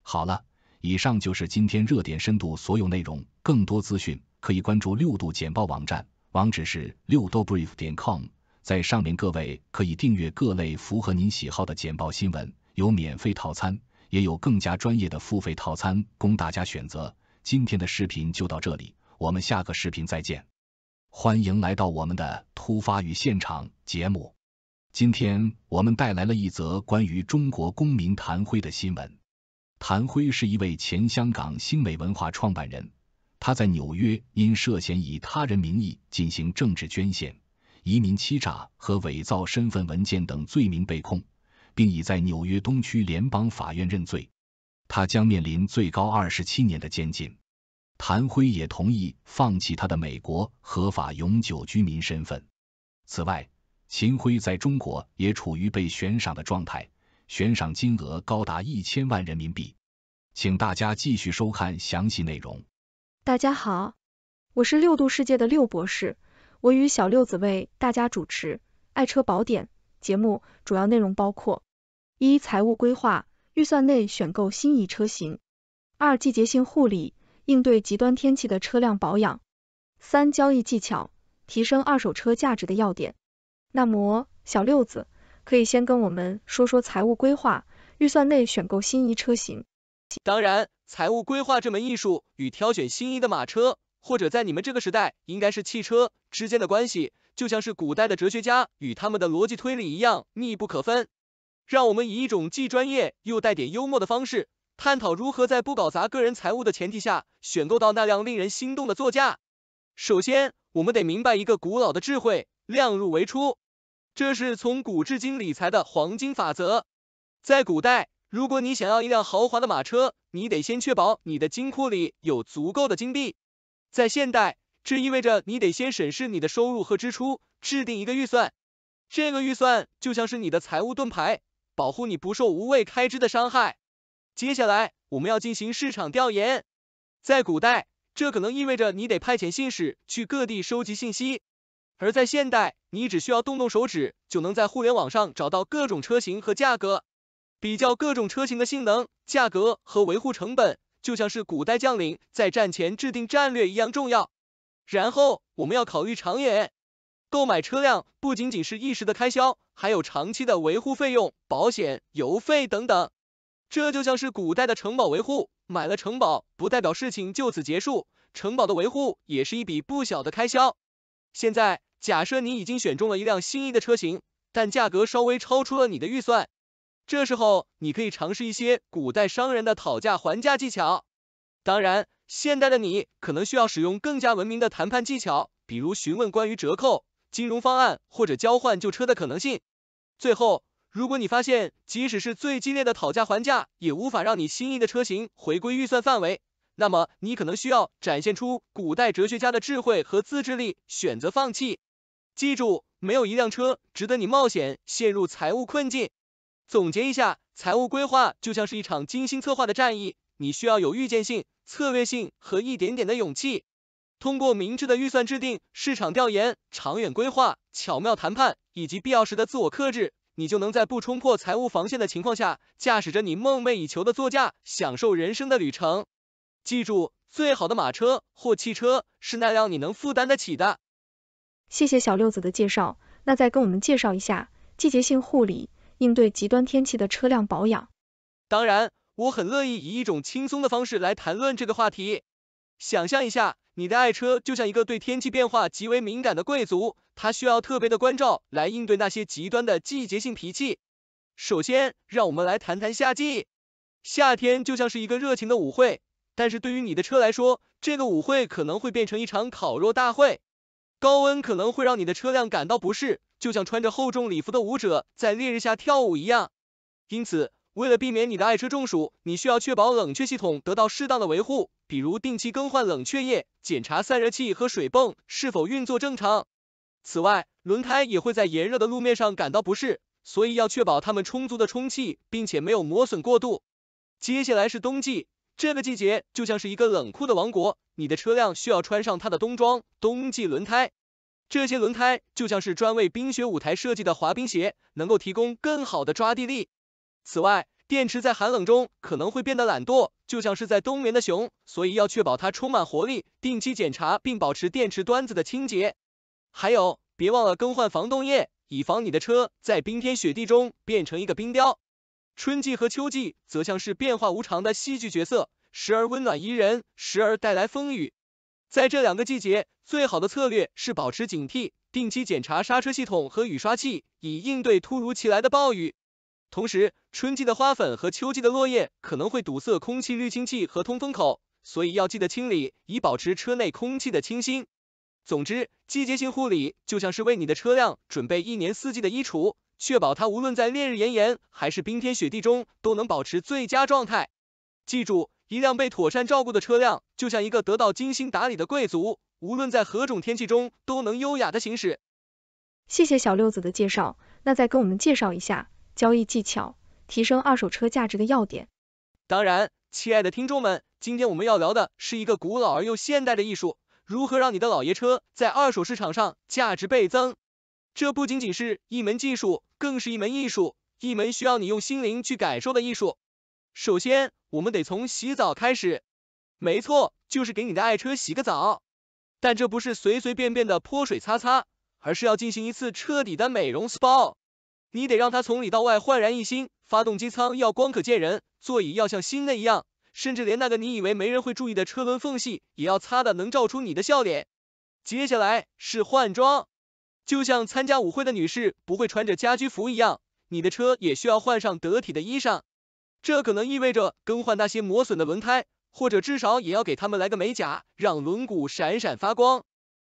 Speaker 3: 好了，以上就是今天热点深度所有内容。更多资讯可以关注六度简报网站，网址是六度 brief 点 com，在上面各位可以订阅各类符合您喜好的简报新闻，有免费套餐，也有更加专业的付费套餐供大家选择。今天的视频就到这里。我们下个视频再见，欢迎来到我们的突发与现场节目。今天我们带来了一则关于中国公民谭辉的新闻。谭辉是一位前香港新美文化创办人，他在纽约因涉嫌以他人名义进行政治捐献、移民欺诈和伪造身份文件等罪名被控，并已在纽约东区联邦法院认罪。他将面临最高二十七年的监禁。谭辉也同意放弃他的美国合法永久居民身份。此外，秦辉在中国也处于被悬赏的状态，悬赏金额高达一千万人民币。请大家继续收看详细内容。
Speaker 5: 大家好，我是六度世界的六博士，我与小六子为大家主持《爱车宝典》节目，主要内容包括：一、财务规划，预算内选购心仪车型；二、季节性护理。应对极端天气的车辆保养。三交易技巧，提升二手车价值的要点。那么，小六子可以先跟我们说说财务规划，预算内选购心仪车型。
Speaker 1: 当然，财务规划这门艺术与挑选心仪的马车，或者在你们这个时代应该是汽车之间的关系，就像是古代的哲学家与他们的逻辑推理一样密不可分。让我们以一种既专业又带点幽默的方式。探讨如何在不搞砸个人财务的前提下，选购到那辆令人心动的座驾。首先，我们得明白一个古老的智慧：量入为出，这是从古至今理财的黄金法则。在古代，如果你想要一辆豪华的马车，你得先确保你的金库里有足够的金币。在现代，这意味着你得先审视你的收入和支出，制定一个预算。这个预算就像是你的财务盾牌，保护你不受无谓开支的伤害。接下来，我们要进行市场调研。在古代，这可能意味着你得派遣信使去各地收集信息；而在现代，你只需要动动手指就能在互联网上找到各种车型和价格，比较各种车型的性能、价格和维护成本，就像是古代将领在战前制定战略一样重要。然后，我们要考虑长远。购买车辆不仅仅是一时的开销，还有长期的维护费用、保险、油费等等。这就像是古代的城堡维护，买了城堡不代表事情就此结束，城堡的维护也是一笔不小的开销。现在，假设你已经选中了一辆心仪的车型，但价格稍微超出了你的预算，这时候你可以尝试一些古代商人的讨价还价技巧。当然，现代的你可能需要使用更加文明的谈判技巧，比如询问关于折扣、金融方案或者交换旧车的可能性。最后。如果你发现即使是最激烈的讨价还价也无法让你心仪的车型回归预算范围，那么你可能需要展现出古代哲学家的智慧和自制力，选择放弃。记住，没有一辆车值得你冒险陷入财务困境。总结一下，财务规划就像是一场精心策划的战役，你需要有预见性、策略性和一点点的勇气。通过明智的预算制定、市场调研、长远规划、巧妙谈判以及必要时的自我克制。你就能在不冲破财务防线的情况下，驾驶着你梦寐以求的座驾，享受人生的旅程。记住，最好的马车或汽车是那辆你能负担得起的。
Speaker 5: 谢谢小六子的介绍，那再跟我们介绍一下季节性护理，应对极端天气的车辆保养。
Speaker 1: 当然，我很乐意以一种轻松的方式来谈论这个话题。想象一下。你的爱车就像一个对天气变化极为敏感的贵族，它需要特别的关照来应对那些极端的季节性脾气。首先，让我们来谈谈夏季。夏天就像是一个热情的舞会，但是对于你的车来说，这个舞会可能会变成一场烤肉大会。高温可能会让你的车辆感到不适，就像穿着厚重礼服的舞者在烈日下跳舞一样。因此，为了避免你的爱车中暑，你需要确保冷却系统得到适当的维护，比如定期更换冷却液，检查散热器和水泵是否运作正常。此外，轮胎也会在炎热的路面上感到不适，所以要确保它们充足的充气，并且没有磨损过度。接下来是冬季，这个季节就像是一个冷酷的王国，你的车辆需要穿上它的冬装——冬季轮胎。这些轮胎就像是专为冰雪舞台设计的滑冰鞋，能够提供更好的抓地力。此外，电池在寒冷中可能会变得懒惰，就像是在冬眠的熊，所以要确保它充满活力，定期检查并保持电池端子的清洁。还有，别忘了更换防冻液，以防你的车在冰天雪地中变成一个冰雕。春季和秋季则像是变化无常的戏剧角色，时而温暖宜人，时而带来风雨。在这两个季节，最好的策略是保持警惕，定期检查刹车系统和雨刷器，以应对突如其来的暴雨。同时，春季的花粉和秋季的落叶可能会堵塞空气滤清器和通风口，所以要记得清理，以保持车内空气的清新。总之，季节性护理就像是为你的车辆准备一年四季的衣橱，确保它无论在烈日炎炎还是冰天雪地中都能保持最佳状态。记住，一辆被妥善照顾的车辆就像一个得到精心打理的贵族，无论在何种天气中都能优雅的行驶。
Speaker 5: 谢谢小六子的介绍，那再跟我们介绍一下。交易技巧，提升二手车价值的要点。
Speaker 1: 当然，亲爱的听众们，今天我们要聊的是一个古老而又现代的艺术，如何让你的老爷车在二手市场上价值倍增。这不仅仅是一门技术，更是一门艺术，一门需要你用心灵去感受的艺术。首先，我们得从洗澡开始，没错，就是给你的爱车洗个澡。但这不是随随便便的泼水擦擦，而是要进行一次彻底的美容 SPA。你得让它从里到外焕然一新，发动机舱要光可见人，座椅要像新的一样，甚至连那个你以为没人会注意的车轮缝隙也要擦的能照出你的笑脸。接下来是换装，就像参加舞会的女士不会穿着家居服一样，你的车也需要换上得体的衣裳。这可能意味着更换那些磨损的轮胎，或者至少也要给他们来个美甲，让轮毂闪闪发光。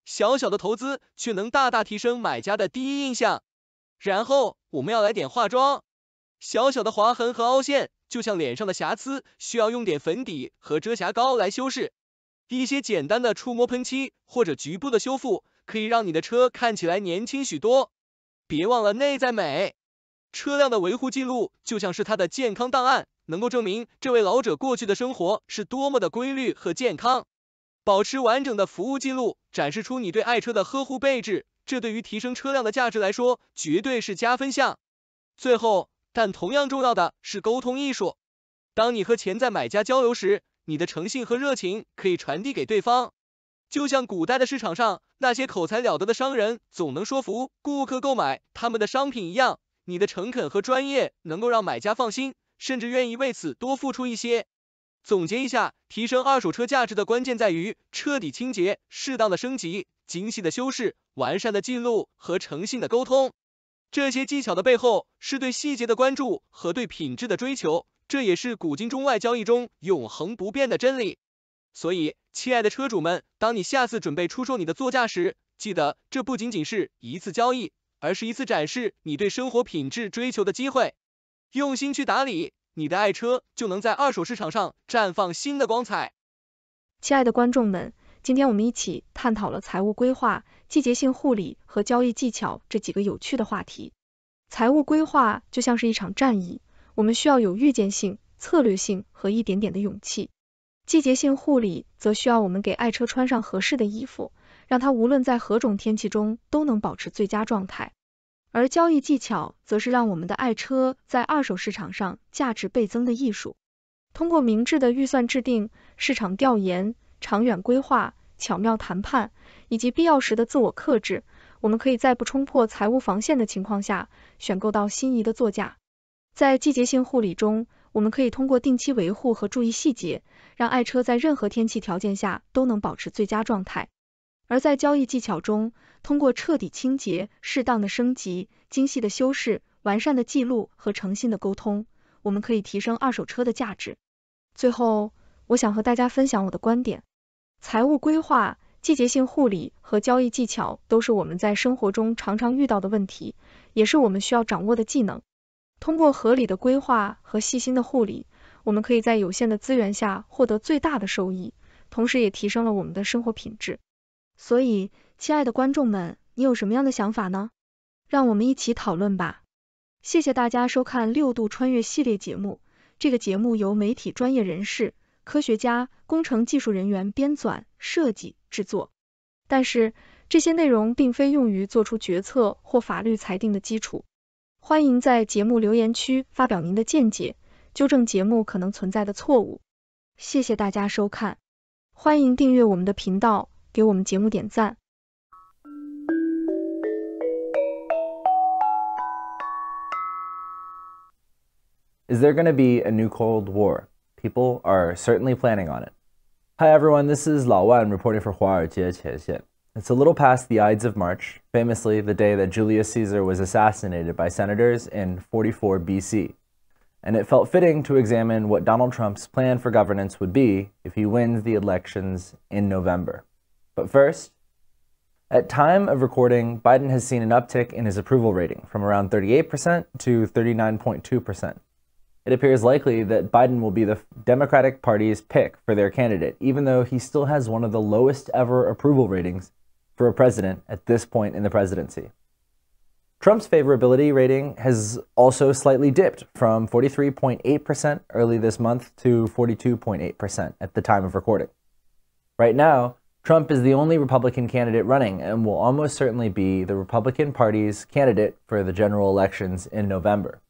Speaker 1: 小小的投资却能大大提升买家的第一印象。然后我们要来点化妆，小小的划痕和凹陷就像脸上的瑕疵，需要用点粉底和遮瑕膏来修饰。一些简单的触摸喷漆或者局部的修复，可以让你的车看起来年轻许多。别忘了内在美，车辆的维护记录就像是它的健康档案，能够证明这位老者过去的生活是多么的规律和健康。保持完整的服务记录，展示出你对爱车的呵护备至。这对于提升车辆的价值来说，绝对是加分项。最后，但同样重要的是沟通艺术。当你和潜在买家交流时，你的诚信和热情可以传递给对方。就像古代的市场上，那些口才了得的商人总能说服顾客购买他们的商品一样，你的诚恳和专业能够让买家放心，甚至愿意为此多付出一些。总结一下，提升二手车价值的关键在于彻底清洁、适当的升级、精细的修饰、完善的记录和诚信的沟通。这些技巧的背后是对细节的关注和对品质的追求，这也是古今中外交易中永恒不变的真理。所以，亲爱的车主们，当你下次准备出售你的座驾时，记得这不仅仅是一次交易，而是一次展示你对生活品质追求的机会。用心去打理。你的爱车就能在二手市场上绽放新的光彩。
Speaker 5: 亲爱的观众们，今天我们一起探讨了财务规划、季节性护理和交易技巧这几个有趣的话题。财务规划就像是一场战役，我们需要有预见性、策略性和一点点的勇气。季节性护理则需要我们给爱车穿上合适的衣服，让它无论在何种天气中都能保持最佳状态。而交易技巧，则是让我们的爱车在二手市场上价值倍增的艺术。通过明智的预算制定、市场调研、长远规划、巧妙谈判以及必要时的自我克制，我们可以在不冲破财务防线的情况下，选购到心仪的座驾。在季节性护理中，我们可以通过定期维护和注意细节，让爱车在任何天气条件下都能保持最佳状态。而在交易技巧中，通过彻底清洁、适当的升级、精细的修饰、完善的记录和诚信的沟通，我们可以提升二手车的价值。最后，我想和大家分享我的观点：财务规划、季节性护理和交易技巧都是我们在生活中常常遇到的问题，也是我们需要掌握的技能。通过合理的规划和细心的护理，我们可以在有限的资源下获得最大的收益，同时也提升了我们的生活品质。所以，亲爱的观众们，你有什么样的想法呢？让我们一起讨论吧。谢谢大家收看《六度穿越》系列节目。这个节目由媒体专业人士、科学家、工程技术人员编纂、设计、制作。但是，这些内容并非用于做出决策或法律裁定的基础。欢迎在节目留言区发表您的见解，纠正节目可能存在的错误。谢谢大家收看，欢迎订阅我们的频道。给我们节目点赞。
Speaker 6: Is there going to be a new Cold War? People are certainly planning on it. Hi everyone, this is Lao Wan reporting for Huarjie It's a little past the Ides of March, famously the day that Julius Caesar was assassinated by senators in 44 BC. And it felt fitting to examine what Donald Trump's plan for governance would be if he wins the elections in November. But first, at time of recording, Biden has seen an uptick in his approval rating from around 38% to 39.2%. It appears likely that Biden will be the Democratic Party's pick for their candidate, even though he still has one of the lowest ever approval ratings for a president at this point in the presidency. Trump's favorability rating has also slightly dipped from 43.8% early this month to 42.8% at the time of recording. Right now, Trump is the only Republican candidate running and will almost certainly be the Republican Party's candidate for the general elections in November.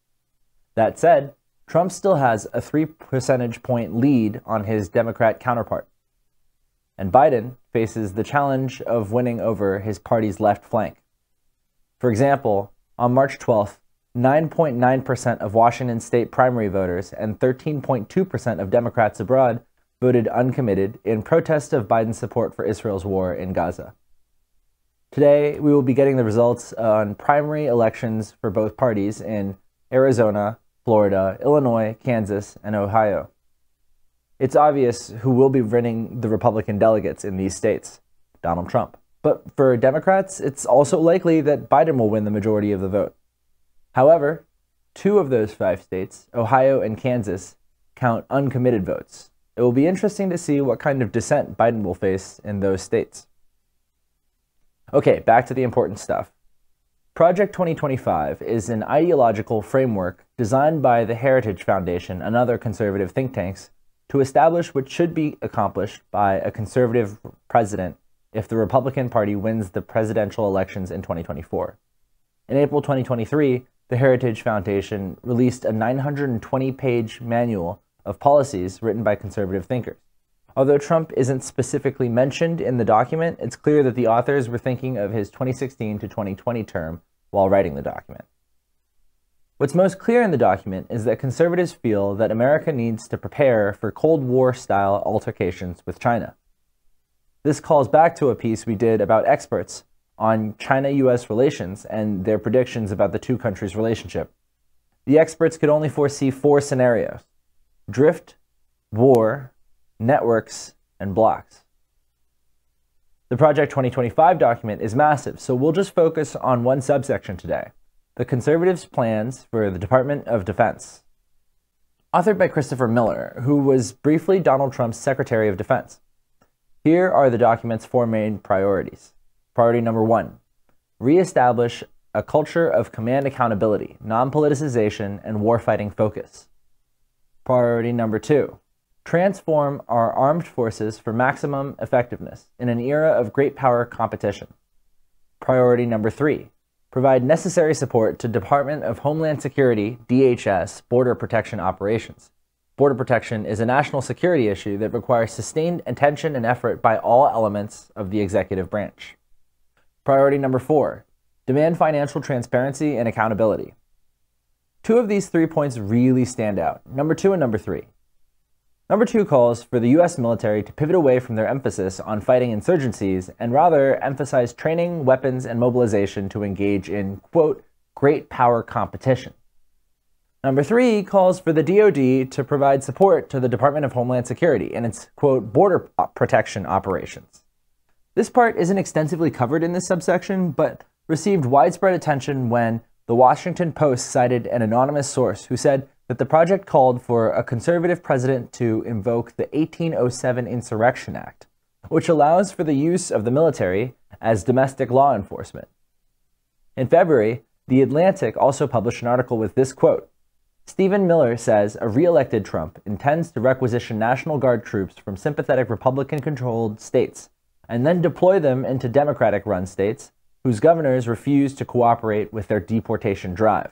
Speaker 6: That said, Trump still has a three percentage point lead on his Democrat counterpart. And Biden faces the challenge of winning over his party's left flank. For example, on March 12th, 9.9% of Washington state primary voters and 13.2% of Democrats abroad voted uncommitted in protest of Biden's support for Israel's war in Gaza. Today, we will be getting the results on primary elections for both parties in Arizona, Florida, Illinois, Kansas, and Ohio. It's obvious who will be winning the Republican delegates in these states Donald Trump. But for Democrats, it's also likely that Biden will win the majority of the vote. However, two of those five states, Ohio and Kansas, count uncommitted votes, it will be interesting to see what kind of dissent Biden will face in those states. Okay, back to the important stuff. Project 2025 is an ideological framework designed by the Heritage Foundation and other conservative think tanks to establish what should be accomplished by a conservative president if the Republican Party wins the presidential elections in 2024. In April 2023, the Heritage Foundation released a 920 page manual of policies written by conservative thinkers. Although Trump isn't specifically mentioned in the document, it's clear that the authors were thinking of his 2016 to 2020 term while writing the document. What's most clear in the document is that conservatives feel that America needs to prepare for Cold War style altercations with China. This calls back to a piece we did about experts on China US relations and their predictions about the two countries' relationship. The experts could only foresee four scenarios drift, war, networks, and blocks. The Project 2025 document is massive, so we'll just focus on one subsection today, the Conservatives' plans for the Department of Defense. Authored by Christopher Miller, who was briefly Donald Trump's Secretary of Defense. Here are the document's four main priorities. Priority number one, reestablish a culture of command accountability, non-politicization, and warfighting focus. Priority number two, transform our armed forces for maximum effectiveness in an era of great power competition. Priority number three, provide necessary support to Department of Homeland Security, DHS, border protection operations. Border protection is a national security issue that requires sustained attention and effort by all elements of the executive branch. Priority number four, demand financial transparency and accountability. Two of these three points really stand out, number two and number three. Number two calls for the US military to pivot away from their emphasis on fighting insurgencies and rather emphasize training, weapons, and mobilization to engage in, quote, great power competition. Number three calls for the DoD to provide support to the Department of Homeland Security and its, quote, border protection operations. This part isn't extensively covered in this subsection, but received widespread attention when the Washington Post cited an anonymous source who said that the project called for a conservative president to invoke the 1807 Insurrection Act, which allows for the use of the military as domestic law enforcement. In February, The Atlantic also published an article with this quote Stephen Miller says a reelected Trump intends to requisition National Guard troops from sympathetic Republican controlled states and then deploy them into Democratic run states whose governors refused to cooperate with their deportation drive.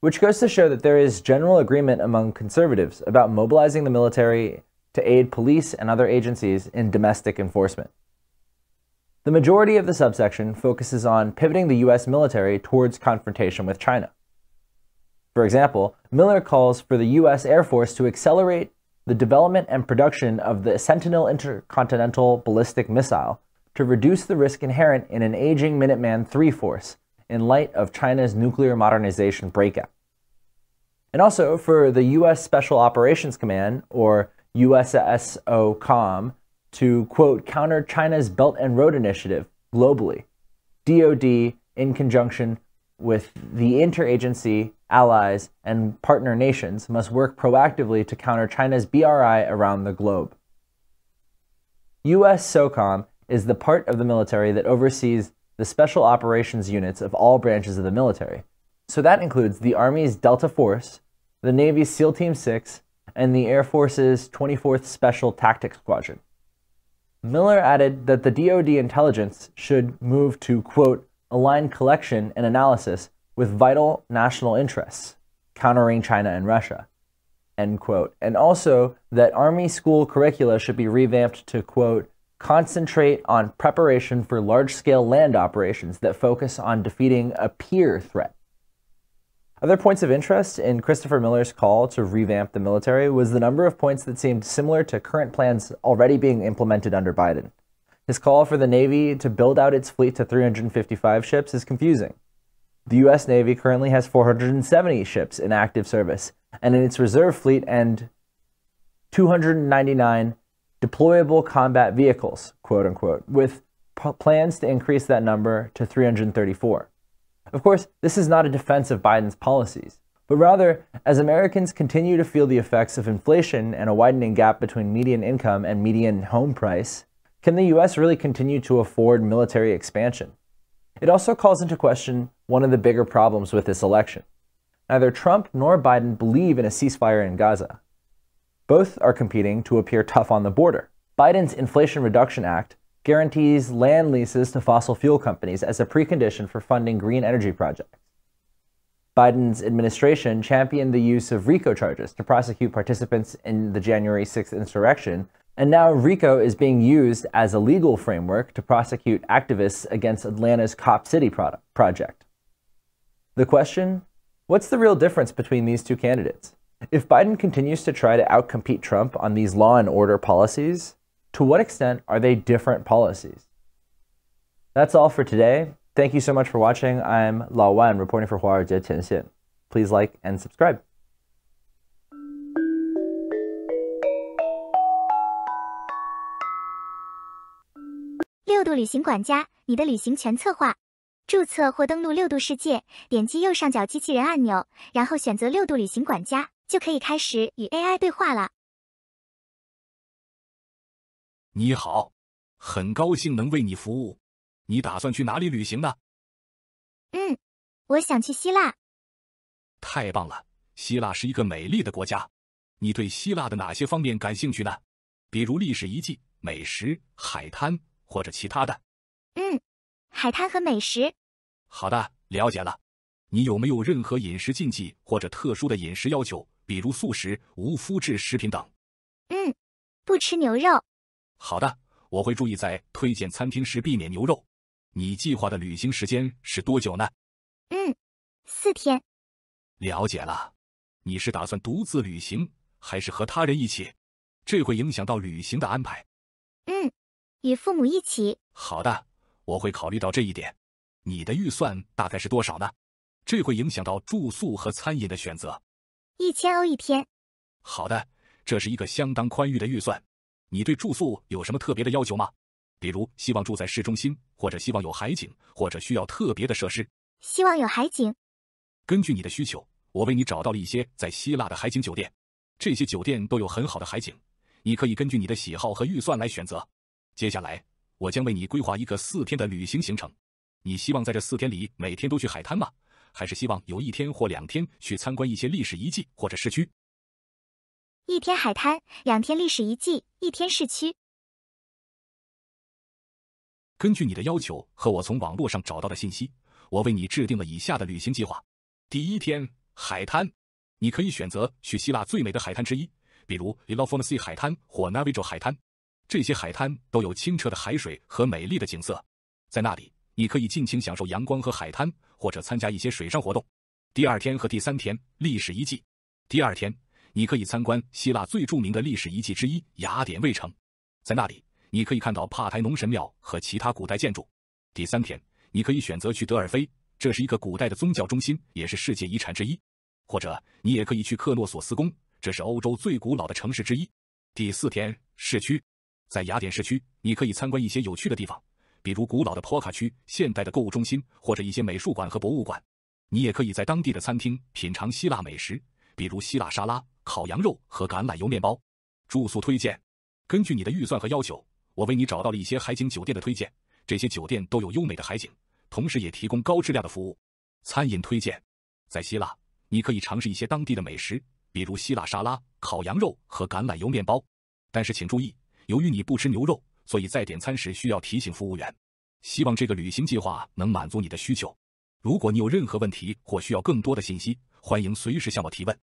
Speaker 6: Which goes to show that there is general agreement among conservatives about mobilizing the military to aid police and other agencies in domestic enforcement. The majority of the subsection focuses on pivoting the US military towards confrontation with China. For example, Miller calls for the US Air Force to accelerate the development and production of the Sentinel intercontinental ballistic missile to reduce the risk inherent in an aging Minuteman III force in light of China's nuclear modernization breakout. And also for the U.S. Special Operations Command, or USSOCOM, to quote, counter China's Belt and Road Initiative globally, DoD in conjunction with the interagency, allies, and partner nations must work proactively to counter China's BRI around the globe. US SOCOM is the part of the military that oversees the special operations units of all branches of the military. So that includes the Army's Delta Force, the Navy's SEAL Team 6, and the Air Force's 24th Special Tactics Squadron. Miller added that the DoD intelligence should move to, quote, align collection and analysis with vital national interests, countering China and Russia, end quote. And also that Army school curricula should be revamped to, quote, Concentrate on preparation for large scale land operations that focus on defeating a peer threat. Other points of interest in Christopher Miller's call to revamp the military was the number of points that seemed similar to current plans already being implemented under Biden. His call for the Navy to build out its fleet to 355 ships is confusing. The U.S. Navy currently has 470 ships in active service, and in its reserve fleet, and 299 deployable combat vehicles, quote unquote, with plans to increase that number to 334. Of course, this is not a defense of Biden's policies, but rather, as Americans continue to feel the effects of inflation and a widening gap between median income and median home price, can the US really continue to afford military expansion? It also calls into question one of the bigger problems with this election. Neither Trump nor Biden believe in a ceasefire in Gaza, both are competing to appear tough on the border. Biden's Inflation Reduction Act guarantees land leases to fossil fuel companies as a precondition for funding green energy projects. Biden's administration championed the use of RICO charges to prosecute participants in the January 6th insurrection, and now RICO is being used as a legal framework to prosecute activists against Atlanta's Cop City product, project. The question what's the real difference between these two candidates? If Biden continues to try to outcompete Trump on these law and order policies, to what extent are they different policies? That's all for today. Thank you so much for watching. I'm Lao Wan reporting for Hua Tianxian. Please like and subscribe.
Speaker 5: 就可以开始与 AI 对话了。
Speaker 2: 你好，很高兴能为你服务。你打算去哪里旅行呢？
Speaker 5: 嗯，我想去希腊。
Speaker 3: 太棒了，希腊是一个美丽的国家。你对希腊的哪些方面感兴趣呢？比如历史遗迹、美食、海滩，或者其他的？
Speaker 6: 嗯，海滩和美食。
Speaker 3: 好的，了解了。你有没有任何饮食禁忌或者特殊的饮食要求？比如素食、无麸质食品等。嗯，不吃牛肉。好的，我会注意在推荐餐厅时避免牛肉。你计划的旅行时间是多久呢？
Speaker 6: 嗯，四天。
Speaker 3: 了解了。你是打算独自旅行，还是和他人一起？这会影响到旅行的安排。
Speaker 6: 嗯，与
Speaker 5: 父母一起。
Speaker 3: 好的，我会考虑到这一点。你的预算大概是多少呢？这会影响到住宿和餐饮的选择。
Speaker 5: 一千欧一天，
Speaker 3: 好的，这是一个相当宽裕的预算。你对住宿有什么特别的要求吗？比如希望住在市中心，或者希望有海景，或者需要特别的设施？
Speaker 5: 希望有海景。
Speaker 3: 根据你的需求，我为你找到了一些在希腊的海景酒店。这些酒店都有很好的海景，你可以根据你的喜好和预算来选择。接下来，我将为你规划一个四天的旅行行程。你希望在这四天里每天都去海滩吗？还是希望有一天或两天去参观一些历史遗迹或者市区。
Speaker 5: 一天海滩，两天历史遗迹，一天市区。
Speaker 3: 根据你的要求和我从网络上找到的信息，我为你制定了以下的旅行计划：第一天海滩，你可以选择去希腊最美的海滩之一，比如 Elafonisi 海滩或 n a v i g o 海滩，这些海滩都有清澈的海水和美丽的景色。在那里。你可以尽情享受阳光和海滩，或者参加一些水上活动。第二天和第三天，历史遗迹。第二天，你可以参观希腊最著名的历史遗迹之一——雅典卫城，在那里你可以看到帕台农神庙和其他古代建筑。第三天，你可以选择去德尔菲，这是一个古代的宗教中心，也是世界遗产之一；或者你也可以去克诺索斯宫，这是欧洲最古老的城市之一。第四天，市区。在雅典市区，你可以参观一些有趣的地方。比如古老的坡卡区、现代的购物中心或者一些美术馆和博物馆。你也可以在当地的餐厅品尝希腊美食，比如希腊沙拉、烤羊肉和橄榄油面包。住宿推荐：根据你的预算和要求，我为你找到了一些海景酒店的推荐。这些酒店都有优美的海景，同时也提供高质量的服务。餐饮推荐：在希腊，你可以尝试一些当地的美食，比如希腊沙拉、烤羊肉和橄榄油面包。但是请注意，由于你不吃牛肉。所以在点餐时需要提醒服务员。希望这个旅行计划能满足你的需求。如果你有任何问题或需要更多的信息，欢迎随时向我提问。